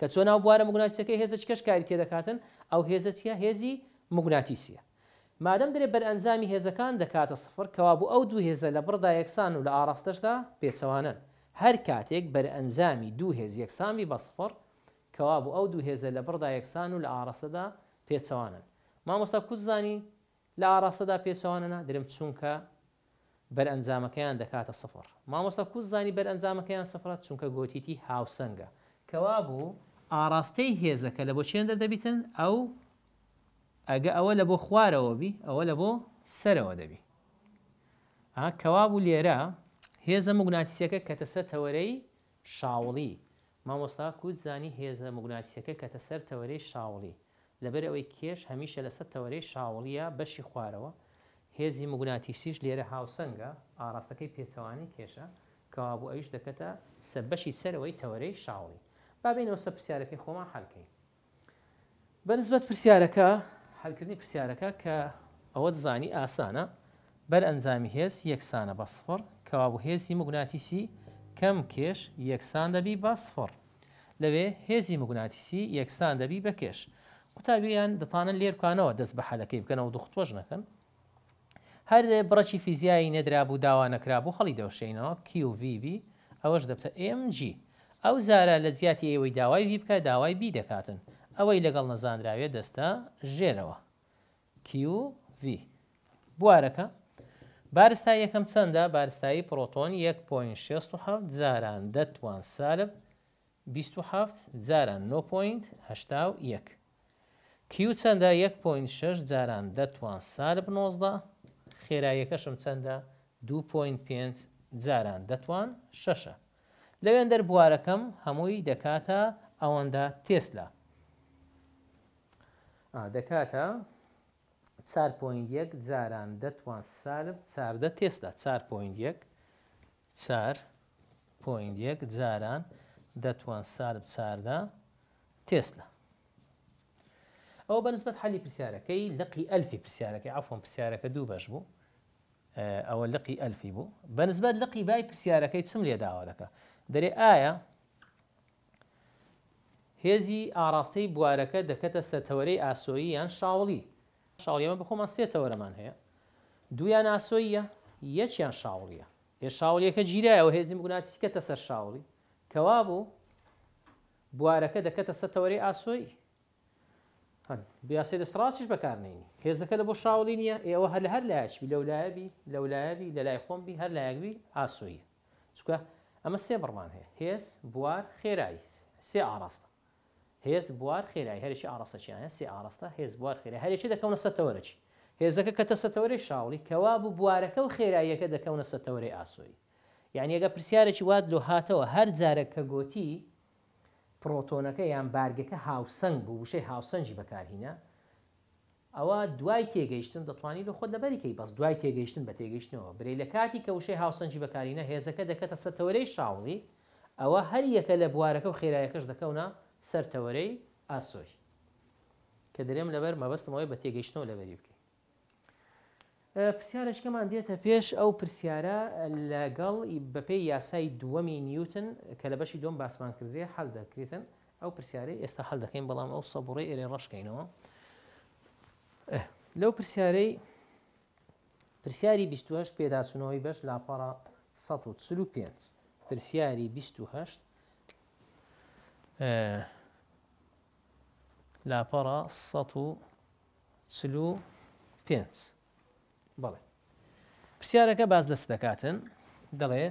کە چۆ ناو بوارە مگوناتیەکەی هێزە کەش کاری تێدەکاتن ئەو هێزە چیە هێزی مگوناتیسیە مادەم درێ بەر ئەنجامی هێزەکان دەکاتە سفر کەوابوو ئەو دوو هێزە لە بڕدا یەکسان و لە ئاراستەشدا پێچەوانن هەر کاتێک بەر ئەنجامی دوو هێز یەکسامی بە سفر کەوابوو ئەو دوو هێزە لە بڕدا یەکسان و لە ئاراستەدا پێچەوانن مامۆستا کوزانی لە ئاراستەدا پێچەوانە درم چونکە بەر ئەنجامەکەیان دەکاتە سفر مامۆستا کوزانی بەر ئەنجامەکەیان سفرات چونکە گۆتیتی هاوسەنگە کەوا بوو ئاراستەی هێزەکە لە بۆ چێن دەردەبیتن ئەو ئەگە ئەوە لە بۆ خوارەوە بی ئەوە لە بۆ سەرەوە دەبی کەوا بوو لێرە هێزە مگوناتیسەکە کەتە سەر تەوەرەی شاوڵی مامۆستا کووت زانی هێزە مگوناتیسەکە کەتە سەر تەوەرەی شاوڵی لەبەر ئەوەی کێش هەمیشە لە سەر تەوەرەی شاوڵیە بەشی خوارەوە هێزی مگوناتیسیش لێرە هاوسەنگە ئاراستەکەی پێچەوانی کێشە کەوا بوو ئەویش دەکەتە سەر بەشی سەرەوەی تەوەرەی شاوڵی بابینەوە سە پرسیارەکەی خۆمان حلکەین بەنسبەت پرسیارەکە هەلکردنی پرسیارەکە کە ئەوە زانی ئاسانە بەر ئەنجامی هێز یەکسانە بە سفر کەوابوو هێزی مگوناتیسی کەم کێش یەکسان دەبی بە سفر لەوێ هێزی مگوناتیسی یەکسان دەبی بە کێش قوتابیان دەتانن لێرکانەوە دەست بە حەلەکەی بکەنەوە دختۆش نەکەن هەر بڕەچی فیزیایی نەدرابوو داوا نەکرابوو خەڵی دەوشینەوە QVB ئەوەش دەبتە MG ئەو زارە لە زیاتی ئێوەی داوای وی بکە داوای بی دەکاتن ئەوەی لەگەڵ نەزانراوێ دەستە ژێرەوە QV بوارەکە بارستا یەکەم چەندە بارستایی پرۆتۆن 1.67 زاران دەتوان سالب 27 زاران 9.1 Q چەندە 1.6 جاران دەتوان سالب 19 خێراییەکەشم چەندە 2.5 جاران دەتوان شەشە لەوێن دەر بوارەکەم هەمووی دەکاتە ئەوەندە تێسلا دەکاتە 4.1 جاران دەتوان سالب چاردە تێستا 4.1 4.1 جاران دەتوان سالب چاردە تێسلا ئەو بەنسبەت حەلی پرسیارەکەی لەقی ئەلفی پرسیارەکەی ئافۆن پرسیارەکە دوو بەش بوو ئەوە لقی ئەلفی بوو بەنسبەت لقی بای پرسیارەکەی چم لێداوا دەکە دەرێ ئایا هێزی ئاراستەی بوارەکە دەکەتە سەتەوەرەی ئاسۆیی یان شاوڵی شاڵیەمە بخۆمان سێتەوەرەمان هەیە دویان ئاسۆیە یەکیان شاوڵیە هێ شاوڵیەکە گیرایەوە هێزی گوناتیکەتە سەر شاوڵی کەوا بوو بوارەکە دەکەتە سەتەوەری ئاسۆی بیاسی دەستڕاستیش بەکارنین هێزەکە لە بۆ شاوڵی نیە ئێوە هەر لە هەر لایەکی لەولایەبی لەولایەبی لە لای خۆمبی هەر لایەکبی ئاسۆیە چکە ئەمە سێ بڕمان هەیە هێز بوار خێرایی سێ ئاراستە هێز بوار خێرایی هەرشی ئاراستە چیانە سێ ئاراستە هێز بوار خێرا هەرێکی دەکەونە سەتەوەرەی هێزەکە کە تەسەتەوەری شاوڵی کەوا بوو بوارەکە و خێراییەکە دەکەونە سەتەوەری ئاسۆی یعنی ئەگە پرسیارێکی واد لۆ هاتەوە هەر جارێک کە گۆتی پرۆتۆنەکە یان بارگەکە هاوسنگ بوو وشەی هاوسنجی بەکارهینە ئەوە دوای تێگەیشتن دەتوانانی بە خۆت لەبەریکەی بەس دوای تێگەیشتن بە تێگەیشتنەوە برەی لە کاتی کە وشەی هاوسەنجی بەکارینە هێزەکە دەکەتە سەرتەوەرەی شاوڵی ئەوە هەر یەکە لە بوارەکە و خێرایەکەش دەکەونە سەرتەوەرەی ئاسۆش کە درێم لەبەر مەبەستمەوەی بە تێگەیشتنەوە لەبەری بکەین پرسیارشکەمان دێتە پێش ئەو پرسیارە لەگەڵ بەپی یاسای دووەمی نیوتن کە لە بەشی دۆم باسمانکردێ هەڵ دەکرێتن ئەو پرسیارەی ئێستا هەڵ دەکەین بەڵام ئەو سەبڕی ئێرێ ڕشکەینەوە. لەو پرسیارەی پرسیاری 28 پێداچونەوەی بەش لاپەڕ 1995 پرسیاری 28 لاپەڕ 1995 بڵێ پرسیارەکە باز دەست دەکاتن دەڵێ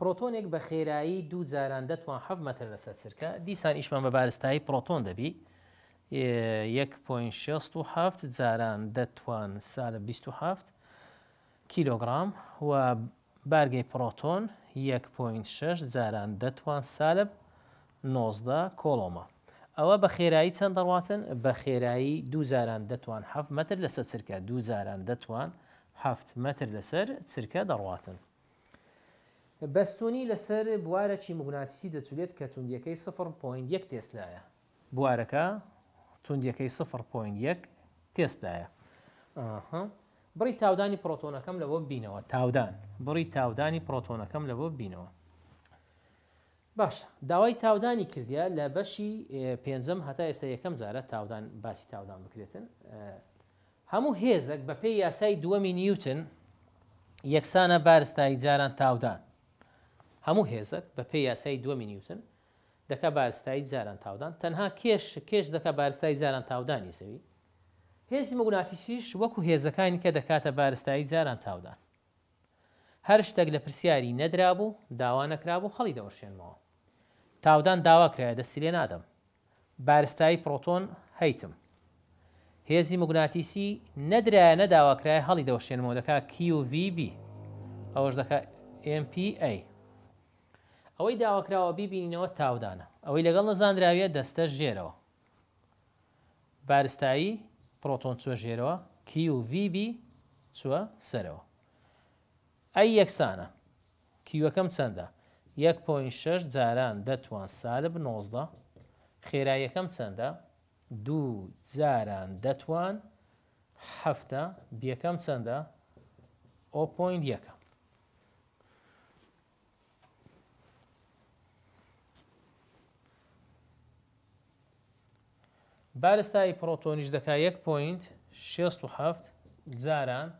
پرۆتۆنێک بە خێرایی دوو جاران دەتوان 7 مەتر لەسەر سرکە دیسان ئیشمان بە بارستایی پرۆتۆن دەبی 1.6 جاران دەتوان سالە 27 کیلۆگرام و بارگەی پرۆتۆن 1.6 جاران دەتوان سالب 19 کۆڵۆمە. ئەوە بە خێرایی چەند دەڕاتن بە خێرایی دو جاران دەتوان 7 متر لەسەر چرکە دو جاران دەتوان 7 متر لەسەر چرکە دەڕاتن. بەستونی لەسەر بوارەکی مغناتیسی دەچولێت کە توندیەکەی 0.1 تێسلایە. بوارەکە توندیەکەی 0.1 تێستدایە بڕی تاودانی پرۆتۆنەکەم لەوە بینەوە تاودان بڕی تاودانی پرۆتۆنەکەم لەوە بینەوە باش داوای تاودانی کردیا لە بەشی پێنجەم هەتا ئێستا یەکەم جارە تاودان باسی تاودان بکرێتن هەموو هێزک بە پێی یاسای دووەمی نیوتن یەکسانە بارستایی جاران تاودان هەموو هێزک بە پێی یاسای دووەمی نیوتن دەکە بارستایی جاران تاودان تەنها کێش کێش دەکە بارستایی جاران تاودانی زەوی هێزی مەگوناتیشیش وەکو هێزەکانی کە دەکاتە بارستایی جاران تاودان هەر شتێک لە پرسیاری نەدرابوو داوا نەکرابوو خەڵی دەوەشێنمەوە تاودان داواکرایە دەستی لێ نادەم بارستایی پرۆتۆن هەیتم هێزی مەگوناتیسی نەدرایە نەداواکرای هەڵی دەوەشێنمەوە دەکا QVB ئەوەش دەکە MPA ئەوەی داواکراوە بیبینینەوە تاودانە ئەوەی لەگەڵ نەزانراویە دەستە ژێرەوە بارستایی پرۆتۆن چوە ژێرەوە QVB چوە سەرەوە ئەی یەکسانە کیوەکەم چەندە 1.6 جاران دەتوان سالب 19 خێراییەکەم چەندە دوو جاران دەتوان هەفتە بیەکەم چەندە 0.1 بارستایی پرۆتۆنیش دەکا یەک پوینت 6 جاران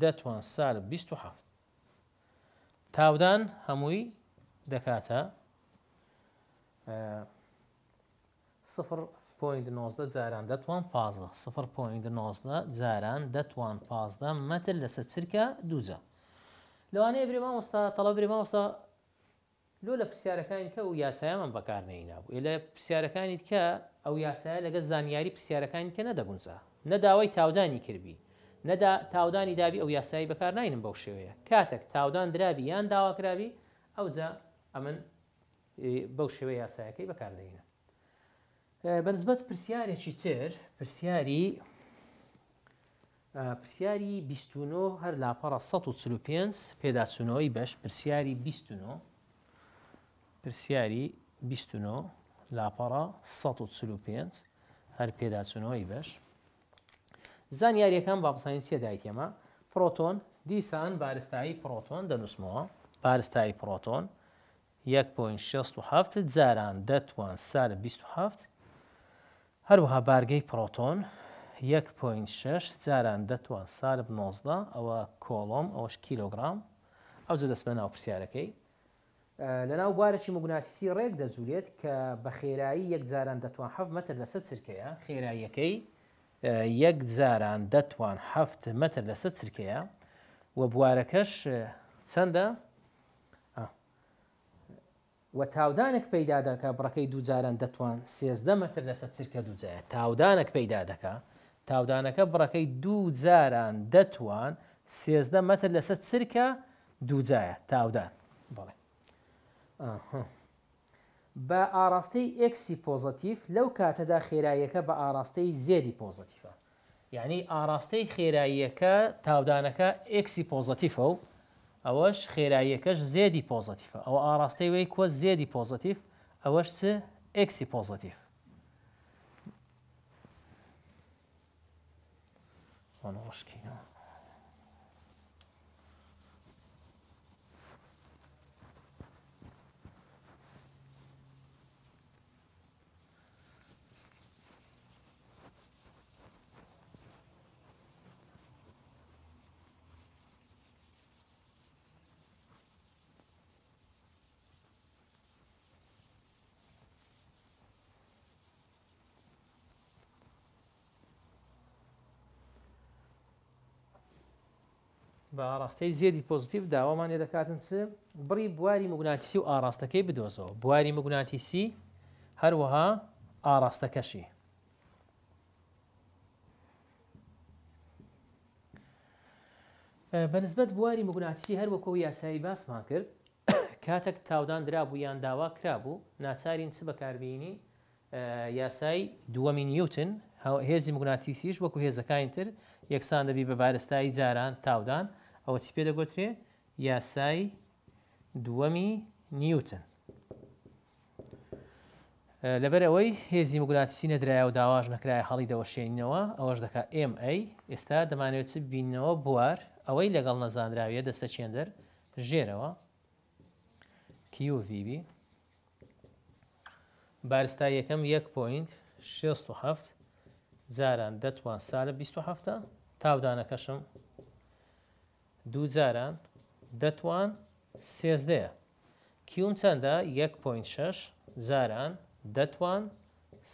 دەتوان سال 27 تاودان هەمووی دەکاتە سفر پوینت 19 جاران دەتوان پازدە سفر پوینت 19 جاران دەتوان پازدە مەتر لەسەر چرکە دووجە لەوانەیە برێمان وەستا تەڵە برێمان وەستا لۆ لە پرسیارەکانی کە و یاسایمان بەکار نەینابوو لە پرسیارەکانیت کە ئەو یاسایە لەگە زانیاری پرسیارەکانی کە نەدەبوونسا نەداوای تاودانی کردبی نەدا تاودانی دابی ئەو یاسایی بەکار ناینم بەو شێوەیە کاتێک تاودان درابی یان داواکرابی ئەوجا ئەمن بەو شێوەیە یاسایەکەی بەکاردەینە بەنسبەت پرسیارێکی تر پرسیاری پرسیاری 29 هەر لاپەڕە 1 پێداچونەوەی بەش پرسیاری 29 پرسیاری 29 لاپەڕە 1995 هەر پێداچونەوەی بەش زانیاریەکان بابساینسیە دایکێمە پرۆتۆن دیسان بارستایی پرۆتۆن دەنووسمەوە بارستایی پرۆتۆن 1.67 جاران دەتوان سار 27 هەروەها بارگەی پرۆتۆن 1.6 جاران دەتوان سار 19 ئەوە کۆڵۆم ئەوەش کیلۆگرام ئەو جە دەستمە ناو پرسیارەکەی لەناو بوارەی مگوناتیسی ڕێک دەزولێت کە بە خێرایی یەک جاران دەتوان ه متر لەسەر چرکەیە خێراییەکەی یەک جاران دەتوان ه متر لەسەر چرکەیە و بوارەکەش چەندە و تاودانێک پەیدا دەکە بڕەکەی دووجاران دەتوان سێزدە متر لەسەر چرکە دووجایە تاودانێک پەیدا دەکە تاودانەکە بڕەکەی دوو جاران دەتوان سێزدە مەتر لەسەر چرکە دووجایە تاودان بڵێ بە ئاراستەی ئەکسی پۆزتیف لەو کاتەدا خێراییەکە بە ئاراستەی زێدی پۆزتیفە یعنی ئاراستەی خێراییەکە تاودانەکە ئەکسی پۆزتیفە و ئەوەش خێراییەکەش زێدی پۆزتیفە ئەو ئاراستەی وی کۆ زێدی پۆزتیف ئەوەش س ئەکسی پۆزتیف ڕۆشکینەوە بە ئاراستەی زیێدی پۆزیتیف داوامان لێ دەکاتن چ بڕی بواری مگوناتیسی و ئاراستەکەی بدۆزەوە بواری مگوناتیسی هەروەها ئاراستەکەشی بەنسبەت بواری مگوناتیسی هەروەکو یاسایی باسمان کرد کاتێک تاودان درابوو یان داوا کرابوو ناچارین چ بەکاربیینی یاسای دووەمی نیوتن هێزی مگوناتیسیش وەکو هێزەکانی تر یەکسان دەبی بە بارستایی جاران تاودان ئەوە چی پێ دەگوترێ یاسای دووەمی نیوتن لەبەر ئەوەی هێزی مگولاتی نەدرایە و داواژ نەکرای هەڵی دەوەشێنینەوە ئەوەش دەکە MA ئێستا دەمانوێت چ بینەوە بوار ئەوەی لەگەڵ نەزانراویە دەستە چێندەر ژێرەوە QVB بارستا یەکەم 1.6 جاران دەتوان سالە 27 تاودانەکەشم دوو جاران دەتوان سێزدەیە کیوم چەندە 1.6 جاران دەتوان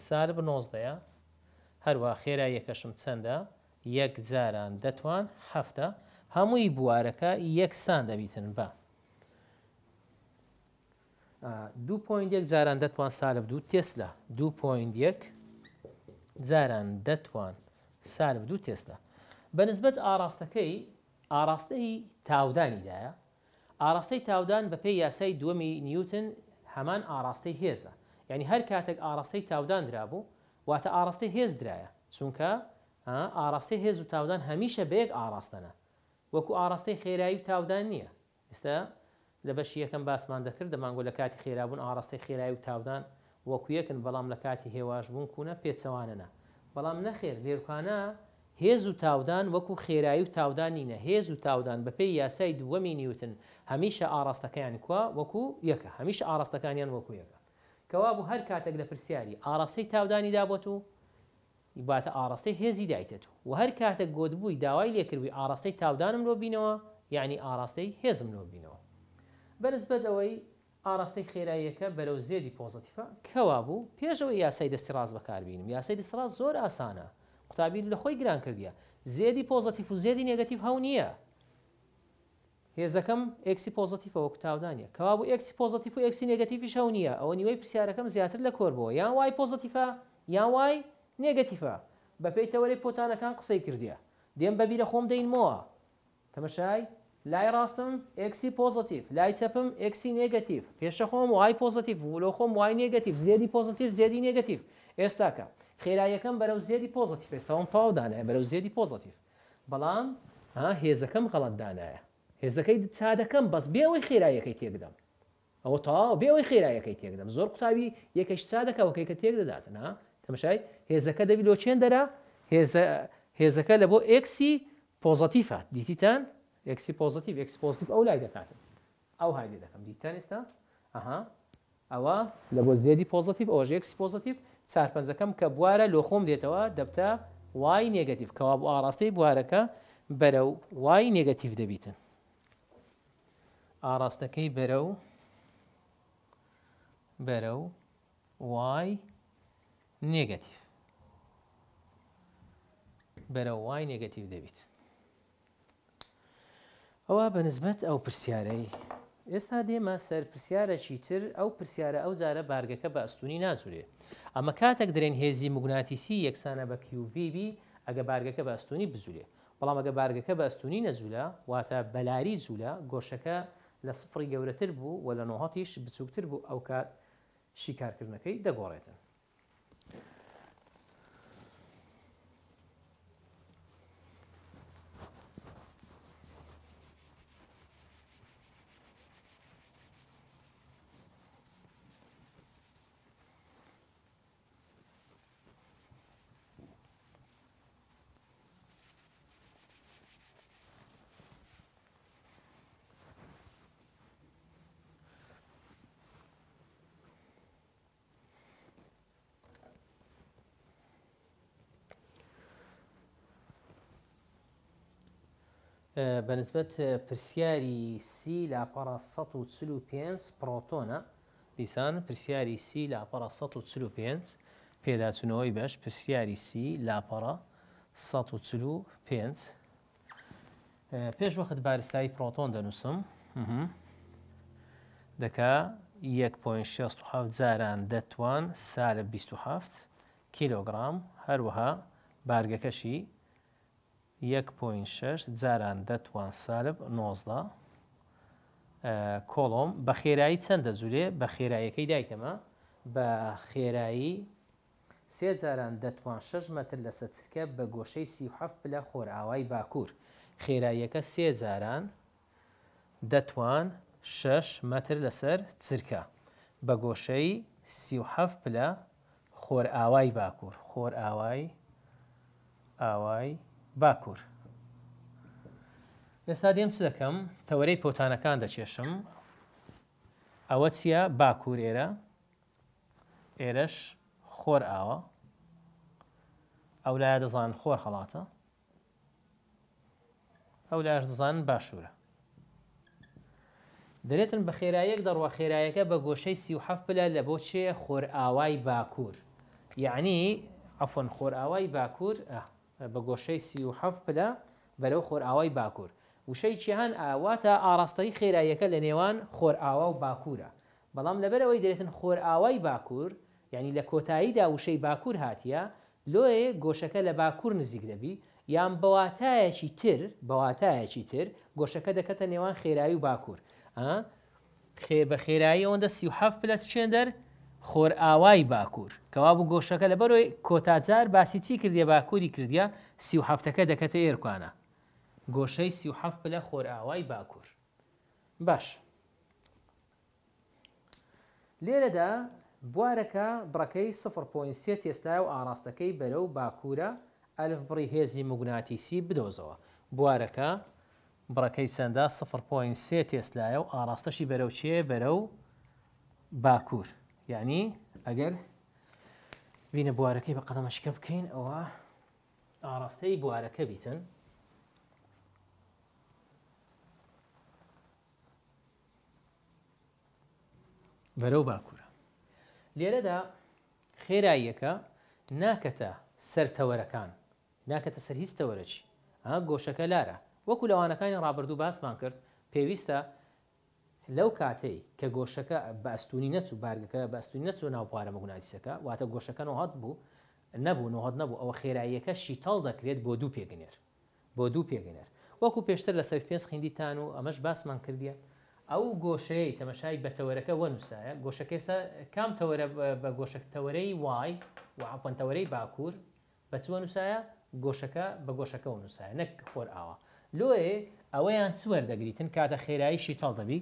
سال بنۆزدەیە هەروە خێرا یەکەشم چەندە یەک جاران دەتوان هەفتە هەمووی بوارەکە یەکسان دەبیتن بە. 2.1 جاران دەتوان سالب دوو تێسلا 2.1 جاران دەتوان سالب دوو تێسلا بەنسبت ئاراستەکەی ئاراستەی تاودانیدایە ئاراستەی تاودان بە پێی یاسای دووەمی نیوتن هەمان ئاراستەی هێزە یعنی هەر کاتێک ئاراستەی تاودان درابوو واتە ئاراستەی هێز درایە چونکە ئاراستەی هێز و تاودان هەمیشە بەیەک ئاراستەنە وەکو ئاراستەی خێرایی و تاودان نییە ئێستا لە بەش یەکەم باسمان دەکرد دەمانگۆ لە کاتی خێرابوون ئاراستەی خێرایی و تاودان وەکو یەکن بەڵام لە کاتی هێواش بوون کوونە پێچەوانەنە بەڵام نەخێر لێرکانە هێز و تاودان وەکو خێرایی و تاودانینە هێز و تاودان بەپی یاسای دووەمی نیوتن هەمیشە ئاراستەکەیان کووە وەکو یەکە هەمیش ئاراستەکانیان وەکو یەکە کەوا بوو هەر کاتێک لە پرسیاری ئاراستەی تاودانی دابەت و باتە ئاراستەی هێزی دایتێت و هەر کاتێک گۆدبووی داوای لێکردوی ئاراستەی تاودانم لۆ بینەوە یعنی ئاراستەی هێزم لۆ بینەوە بەرزبەت ئەوەی ئاراستەی خێراییەکە بەرەو زێدی پۆزتیفە کەوا بوو پێشەوە یاسای دەستی ڕاز بەکاربینم یاسای دەستڕاز زۆر ئاسانە قوتابی لە خۆی گران کردیە زێدی پۆزتیف و زێدی نێگەتیف هەو نییە هێزەکەم ئەکسی پۆزتیفەوە کوتاودانە کەوا بوو ئەکسی پۆزتیف و ئەکسی نگەتیفی شەو نییە ئەوە نیوەی پرسیارەکەم زیاتر لە کۆربەوە یان وای پۆزتیفە یان وای نێگەتیفە بەپی تەوەری پۆتانەکان قسەی کردیە دێم بەبیرە خۆم دەینمەوە تەمەشای لای ڕاستم ئەکسی پۆزتیف لای چەپم ئەکسی نێگەتیف پێشە خۆم وای پۆزتیف ولۆ خۆم وای نێگەتیف زێدی پۆزتیف زێدی نێگەتیف ئێستاکە خێراییەکەم بەرەو زیێدی پۆزتیف ئێستاوم پاودانایە بەرەو زیێدی پۆزتیف بەڵام هێزەکەم غەڵەتدانایە هێزەکەی چادەکەم بەس بێەوەی خێراییەکەی تێکدەم ئەوە تا بێەوەی خێراییەکەی تێکدەم زۆر قوتابی یەکەش چادەکەەوەکەی کە تێک دەداتنا تەمەشای هێزەکە دەبی لۆ چێن دەرا هێزەکە لە بۆ ئەکسی پۆزتیفە دیتیتان ئەکسی پۆزتیف ئەکس پۆزتیف ئەو لای دەکاتن ئەو هالی دەکەم دیتان ئێستا ئەها ئەوە لە بۆ زیێدی پۆزتیف ئەوژ ئەکسی پۆزتیف چارپەنجەکەم کە بوارە لۆخۆم دێتەوە دەبتە وای نێگەتیف کەوا بۆ ئاڕاستەی بوارەکە بەرە و وای نێگەتیف دەبیتن ئاراستەکەی بەرە و بەرە و وای نێگەتیف بەرە وای نێگەتیو دەبیت. ئەوە بەنسبەت ئەو پرسیارەی ئێستا دێمە سەر پرسیارەکی تر ئەو پرسیارە ئەو جارە بارگەکە بە ئەستونی نازورێ ئەمە کاتێک درێن هێزی مگوناتیسی یەکسانە بە QVB ئەگە بارگەکە بە ئەستونی بزولێ بەڵام ئەگە بارگەکە بە ئەستونی نەزولە واتە بەلاری زولە گۆشەکە لە سفری گەورەتر بوو و لە نۆهاتیش بچووکتر بوو ئەو کات شیکارکردنەکەی دەگۆڕێتن بەنسبەت پرسیاری سی لاپەرە 145 پرۆتۆنە دیسان پرسیاری سی لاپەرە 145 پێداچنەوەی بەش پرسیاری سی لاپەرە 145 پێش وەخت بارستایی پرۆتۆن دەنووسم دەکا 1.6 جاران دەتوان سالە 27 کیلۆگرام هەروەها بارگەکەشی 1.6 جاران دەتوان سالب 19 کۆڵۆم بە خێرایی چەندە زولێ بە خێراییەکەی دایکەمە بە خێرایی سێ جاران دەتوان 6 مەتر لە سەچرکە بە گۆشەی سیه پلە خۆرئاوای باکوور خێراییەکە سێ جاران دەتوان 6 مەتر لەسەر چرکە بە گۆشەی سیه پلە خۆرئاوای باکوور خۆرئاوای ئاوای باکوور ئێستا دێم چ دەکەم تەوەرەی پۆتانەکان دەچێشم ئەوە چییە باکوور ئێرە ئێرەش خۆر ئاوە ئەو لایە دەزان خۆر هەڵاتە ئەو لاش دەزانن باشوورە دەرێتن بە خێرایەک دەڕوە خێرایەکە بە گۆشەی سیح پلە لە بۆ چێ خۆر ئاوای باکوور یعنی ئەفۆن خۆر ئاوای باکوور بە گۆشەی سی و حەف پلە بەرەو خۆرئاوای باکوور وشەی چیان ئاواتە ئاراستایی خێراییەکە لە نێوان خۆرئاوا و باکوورە بەڵام لەبەرەوەی دێتن خۆرئاوای باکوور یعنی لە کۆتاییدا وشەی باکوور هاتیە لۆیە گۆشەکە لە باکوور نزیک دەبی یان بەواتایەکی تر بەواتایەکی تر گۆشەکە دەکەتە نێوان خێرایی و باکوور خێ بە خێرایی ئەوەندە سیح پلس چێن دەر خۆر ئاوای باکوور کەوا بوو گۆشەکە لە بەرۆی کۆتاجار باسی چی کردێ باکووری کردیا سیهفتەکە دەکەتە ئێرکوانە گۆشەی سیهفت بلە خۆر ئاوای باکوور باش لێرەدا بوارەکە بڕەکەی 0.3 ئێستای و ئاراستەکەی بەرەو باکوورە ئەلف بڕی هێزی مگوناتیسی بدۆزەوە بوارەکە بڕەکەی سندا 0.3 ئێسلایە و ئاراستەشی بەرەو چێ بەرەو باکوور یعنی ئەگەر بینە بوارەکەی بە قەدەمەشکە بکەین ئەوە ئاراستەی بوارەکە بیتن بەرەو باکوورە لێرەدا خێراییەکە ناکەتە سەرتەوەرەکان ناکەتە سەر هیچ تەوەرەی گۆشەکە لارە وەکو لەوانەکانی ڕابردوو باسمان کرد پێویستە لەو کاتەی کە گۆشەکە بەستونی نەچوو بارگەکە بەستونی نەچوو ناوپارە مەگوناسیەکە واتە گۆشەکە نۆهات بوو نەبوو نۆهات نەبوو ئەوە خێراییەکە شیتال دەکرێت بۆ دوو پێگنێر بۆ دوو پێگنێر وەکو پێشتر لە سەر پێنج خندیتان و ئەمەش باسمان کردیە ئەو گۆشەیە تەمەشای بە تەوەرەکە وەنووسایە گۆشەکەێستا کام تەوەرە بە گۆشەتەوەرەی وای و عپەنتەوەرەی باکوور بەچوە نووسایە گۆشەکە بە گۆشەکە و نووسایە نەک خۆر ئاوە لۆێ ئەوەیان چوەردەگریتن کاتە خێرایی شیتال دەبی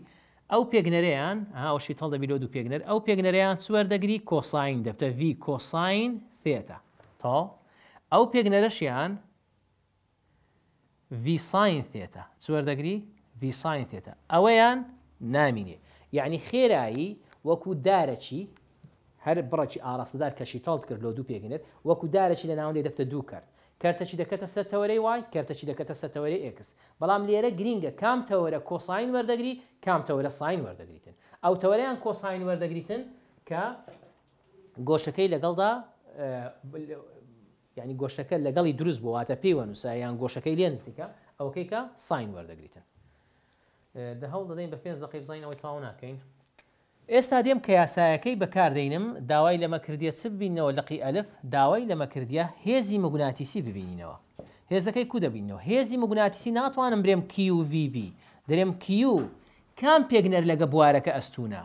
ئەو پێگنەرەیان هاوشی تەڵ دەبیلۆ دوو پێگنەر ئەو پێگنەرەیان سوەردەگری کۆساین دەبتە وی کۆساین فێتە تا ئەو پێگنەرەشیان ویساین فێتە سوەردەگری ویساین فێتە ئەوەیان نامینێ یعنی خێرایی وەکو دارەچی هەر بڕەکی ئاراستەدار کەشی تاڵ کرد لۆ دوو پێگنێت وەکو دارەی لە ناوەندی دەبتە دوو کرد کەرتەچی دەکەتە سەر تەوەرەی وای کەرتەچی دەکەتە سەتەوەری ئکس بەڵام لێرە گرینگە کام تەوەرە کۆساین وەردەگری کام تەوەرە ساین وەردەگریتن ئەو تەوەریان کۆساین وەردەگریتن کە گۆشەکەی لەگەڵدا ینی گۆشەکە لەگەڵی دروست بوواتە پێوە نووسیان گۆشەکەی لێ نزیکە ئەوکەی کە ساین وەردەگریتن دە هەوڵ دەدەین بە پێنج دقی بزانینەوەی تاو ناکەین ئێستا دێم کە یاسایەکەی بەکاردەینم داوای لەمەکردیە چ ببینەوە لەقی ئەلف داوای لەمەکردیە هێزی مەگوناتیسی ببینینەوە هێزەکەی کو دەبینەوە هێزی مەگوناتیسی ناتوانم برێم QVB دەرێم Q کام پێگنەر لەگە بوارەکە ئەستونە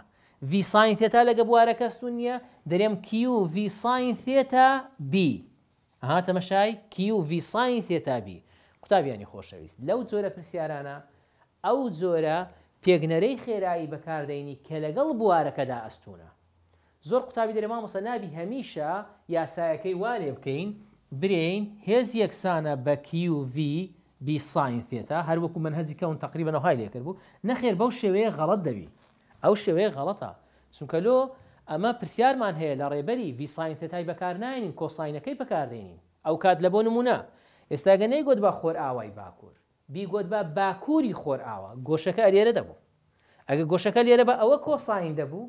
V ساین تێتا لەگە بوارەکە ئەستون نیە دەرێم QV ساین تێتا B هاتەمەشای QV ساین تێتا B قوتابیانی خۆشەویست لەو جۆرە پرسیارانە ئەو جۆرە پێگنەرەی خێرایی بەکاردێنی کە لەگەڵ بوارەکەدا ئەستونە زۆر قوتابی دەرەما مسەنابی هەمیشە یاسایەکەی والێ بکەین برین هێز یەکسانە بە QV بیساین فێتە هەروەکو من هەزی کەون تقریبەنەوەهای لێکرد بوو نەخێر بەو شێوەیە غەڵت دەبی ئەو شێوەیە غەڵەتە چونکەلۆ ئەمە پرسیارمان هەیە لە ڕێبەری ویساین تێتای بەکار ناینین کۆساینەکەی بەکاردێنین ئەو کات لە بۆ نمونە ئێستاگەنەی گۆت بە خۆر ئاوای باکوور بیگۆت بە باکووری خۆرئاوە گۆشەکە لێرە دەبوو ئەگە گۆشەکە لێرە بە ئەوە کۆساین دەبوو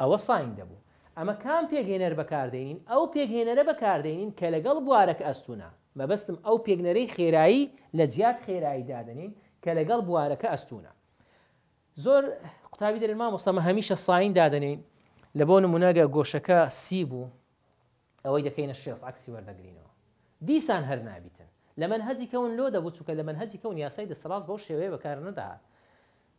ئەوە ساین دەبوو ئەمە کام پێگەێنەر بەکاردێنین ئەو پێگەێنەرە بەکاردێنین کە لەگەڵ بوارەکە ئەستونا مەبەستم ئەو پێگنەرەی خێرایی لە زیاد خێرایی دادنین کە لەگەڵ بوارەکە ئەستونا زۆر قوتابی دەرما مستەمە هەمیشە ساین دادنین لە بۆ نمونەگە گۆشەکە سی بوو ئەوەی دەکەینە شێز عکسی وەردەگرینەوە دیسان هەر نابیتن لە من هەزی کەون لۆ دەبوو چووکە لە من هەزی کەون یاسای دەستڕاست بۆ شێوەیە بەکار نەداهات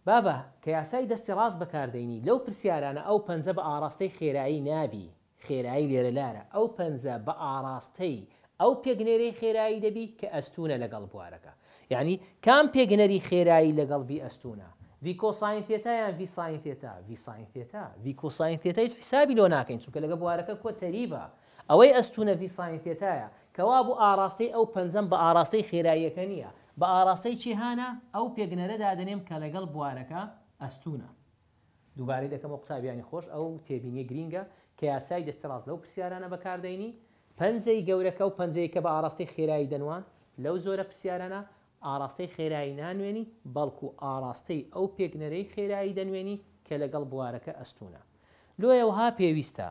بابە کە یاسای دەستی ڕاست بەکاردەینی لەو پرسیارانە ئەو پەنجە بە ئاراستەی خێرایی نابی خێرایی لێرە لارە ئەو پەنجە بە ئاراستەی ئەو پێگنێری خێرایی دەبی کە ئەستونە لەگەڵ بوارەکە یعنی کام پێگنەری خێرایی لەگەڵ بی ئەستونە ڤیکۆساینتێتا یان ڤیساینتێتا ڤیساینتێتا ڤیکۆساینتێتا هیچ حسابی لۆ ناکەین چونکە لەگە بوارەکە کۆتەریبە ئەوەی ئەستونە ڤیساینتێتایە کەوا بوو ئاراستەی ئەو پەنجەم بە ئاراستەی خێراییەکە نییە بە ئاراستەی چی هاە ئەو پێگنەرە دادنێم کە لەگەڵ بوارەکە ئەستونە دووبارەی دەکەم قوتابیانی خۆش ئەو تێبینی گرینگە کە یاسای دەستڕاست لەو پرسیارانە بەکاردێنی پەنجەی گەورەکە و پەنجەیەکە بە ئاراستەی خێرایی دەنوان لەو زۆرە پرسیارانە ئاراستەی خێرایی نانوێنی بەڵکو ئاراستەی ئەو پێگنەرەی خێرایی دەنوێنی کە لەگەڵ بوارەکە ئەستونە لۆیەوەها پێویستە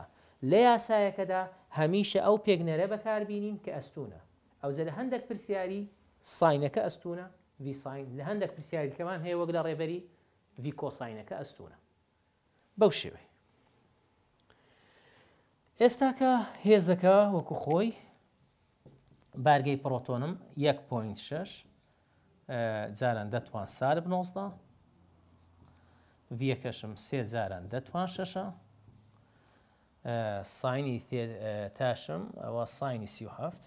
لە یاسایەکەدا هەمیشە ئەو پێگنەرە بەکاربینین کە ئەستونە ئەو زە لە هەندێک پرسیاری ساینەکە ئەستونە ویسین لە هەندێک پرسیاریکەمان هەیە وەک لە ڕێبەری ویکۆساینەکە ئەستونە بەو شێوێ ئێستا کە هێزەکە وەکو خۆی بارگەی پرۆتۆنم 1.6 جاران دەتوان سار بنۆزدا ڤەکەشم سێ جاران دەتوان شەشە ساینی تاشم ئەوە ساینی سیهفت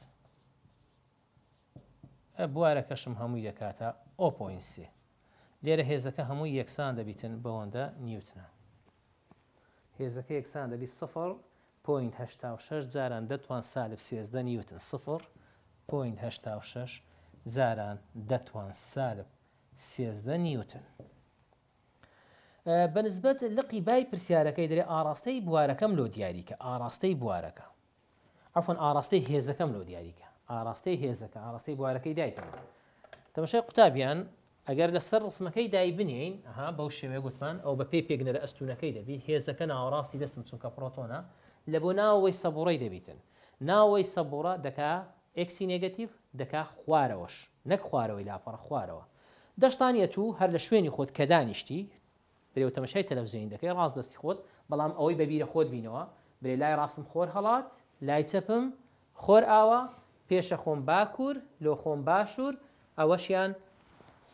بوارەکەشم هەمووی دەکاتە ئۆپۆینسی لێرە هێزەکە هەمووی یەکسان دەبیتن بەوەندە نیوتنە هێزەکە یەکسان دەبی سفر پوینت هشتا و شش جاران دەتوان سالب سێزدە نیوتن سفر پوینت هشتا و شش جاران دەتوان سالب سێزدە نیوتن. بەنسبەت لقی بای پرسیارەکەی دەرێ ئاراستەی بوارەکەم لۆ دیاریکە ئاراستەی بوارەکە ئەفۆن ئاراستەی هێزەکەم لۆ دیاریکە ئاراستەی هێزەکە ئاراستەی بوارەکەی دایکەوە تەمەشای قوتابیان ئەگەر لەسەر ڕسمەکەی دای بنین ها بەو شێوێ گوتمان ئەو بە پێی پێگنەرە ئەستونەکەی دەبی هێزەکە ناوەڕاستی دەستم چونکە پرۆتۆنە لە بۆ ناوەی سەبوڕی دەبیتن ناوەی سەبوڕە دەکا ئەکسی نگەتیف دەکا خوارەوەش نەک خوارەوەی لاپەڕ خوارەوە دەشتانیە تو هەر لە شوێنی خۆت کە دانیشتی برێ و تەمەشای تەلەڤزیین دەکەی ڕاست دەستی خۆت بەڵام ئەوەی بەبیرە خۆت بینەوە برێ لای ڕاستم خۆر هەڵات لای چەپم خۆر ئاوە پێشە خۆم باکوور لۆ خۆم باشوور ئەوەشیان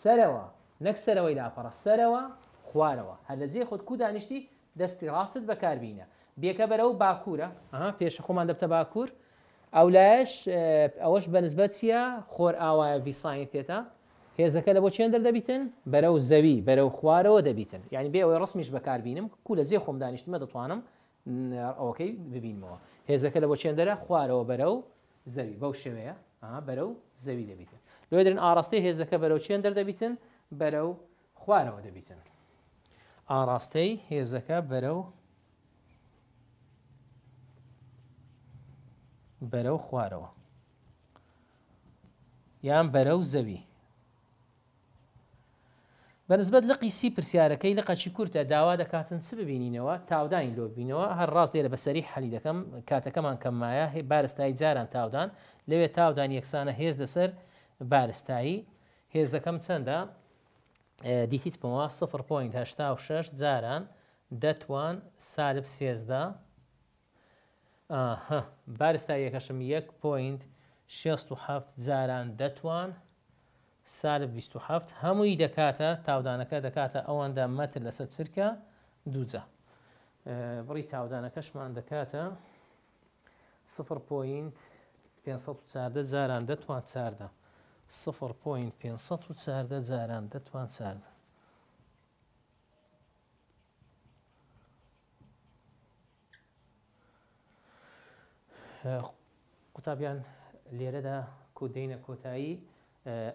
سەرەوە نەک سەرەوەی لاپەڕە سەرەوە خوارەوە هەر لەجێ خۆت کو دانیشتی دەستی ڕاستت بەکاربینە بێکە بەرەو باکوورە پێشە خۆمان دەبتە باکوور ئەو لایش ئەوەش بەنسبەت چیە خۆر ئاوایە ویسانی پێێتە هێزەکە لە بۆ چێن دەردەبیتن بەرەو زەوی بەرەو خوارەوە دەبیتن یعنی بێ ئەوەی ڕستمیش بەکاربینم کو لە زێ خۆم دانیشتمە دەتوانم ئەوەکەی ببینمەوە هێزەکە لە بۆ چێندەرە خوارەوە بەرەو زەوی بەو شێوەیە بەرەو زەوی دەبیتن لێ درن ئاراستی هێزەکە بەرەو چێن دەردەبیتن بەرەو خوارەوە دەبیتن ئاراستەی هێزەکە بەرەو بەرەو خوارەوە یان بەرەو زەوی بەنسبت لە قیسی پرسیارەکەی لە قەچی کورتە داوا دەکاتن چ ببینینەوە تاودانی لۆبینەوە هەر ڕاست لێرە بەسەری حەلی دەکەم کاتەکەمان کەممایە هێ بارستایی جاران تاودان لەوێ تاودان یەکسانە هێز دەسەر بارستایی هێزەکەم چەندە دیتیت پەوە 0.6 جاران دەتوان سالب سێزدا بارستایی یەکەشم 1.6 جاران دەتوان سال 27 هەمووی دەکاتە تاودانەکە دەکاتە ئەوەندا مەتر لەسەر چرکە دووجە بڕی تاودانەکەشمان دەکاتە سفر پوینت 514 زاران دەتوان چاردە سفر پوین 514 زاران دەتوان چاردە قوتابیان لێرەدا کودەینە کۆتایی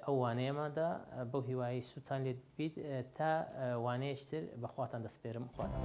ئەو وانەیەمادا بەو هیوایی سووتان لێ بیت تا وانەیەشتر بەخواتان دەسپێرم خواتان.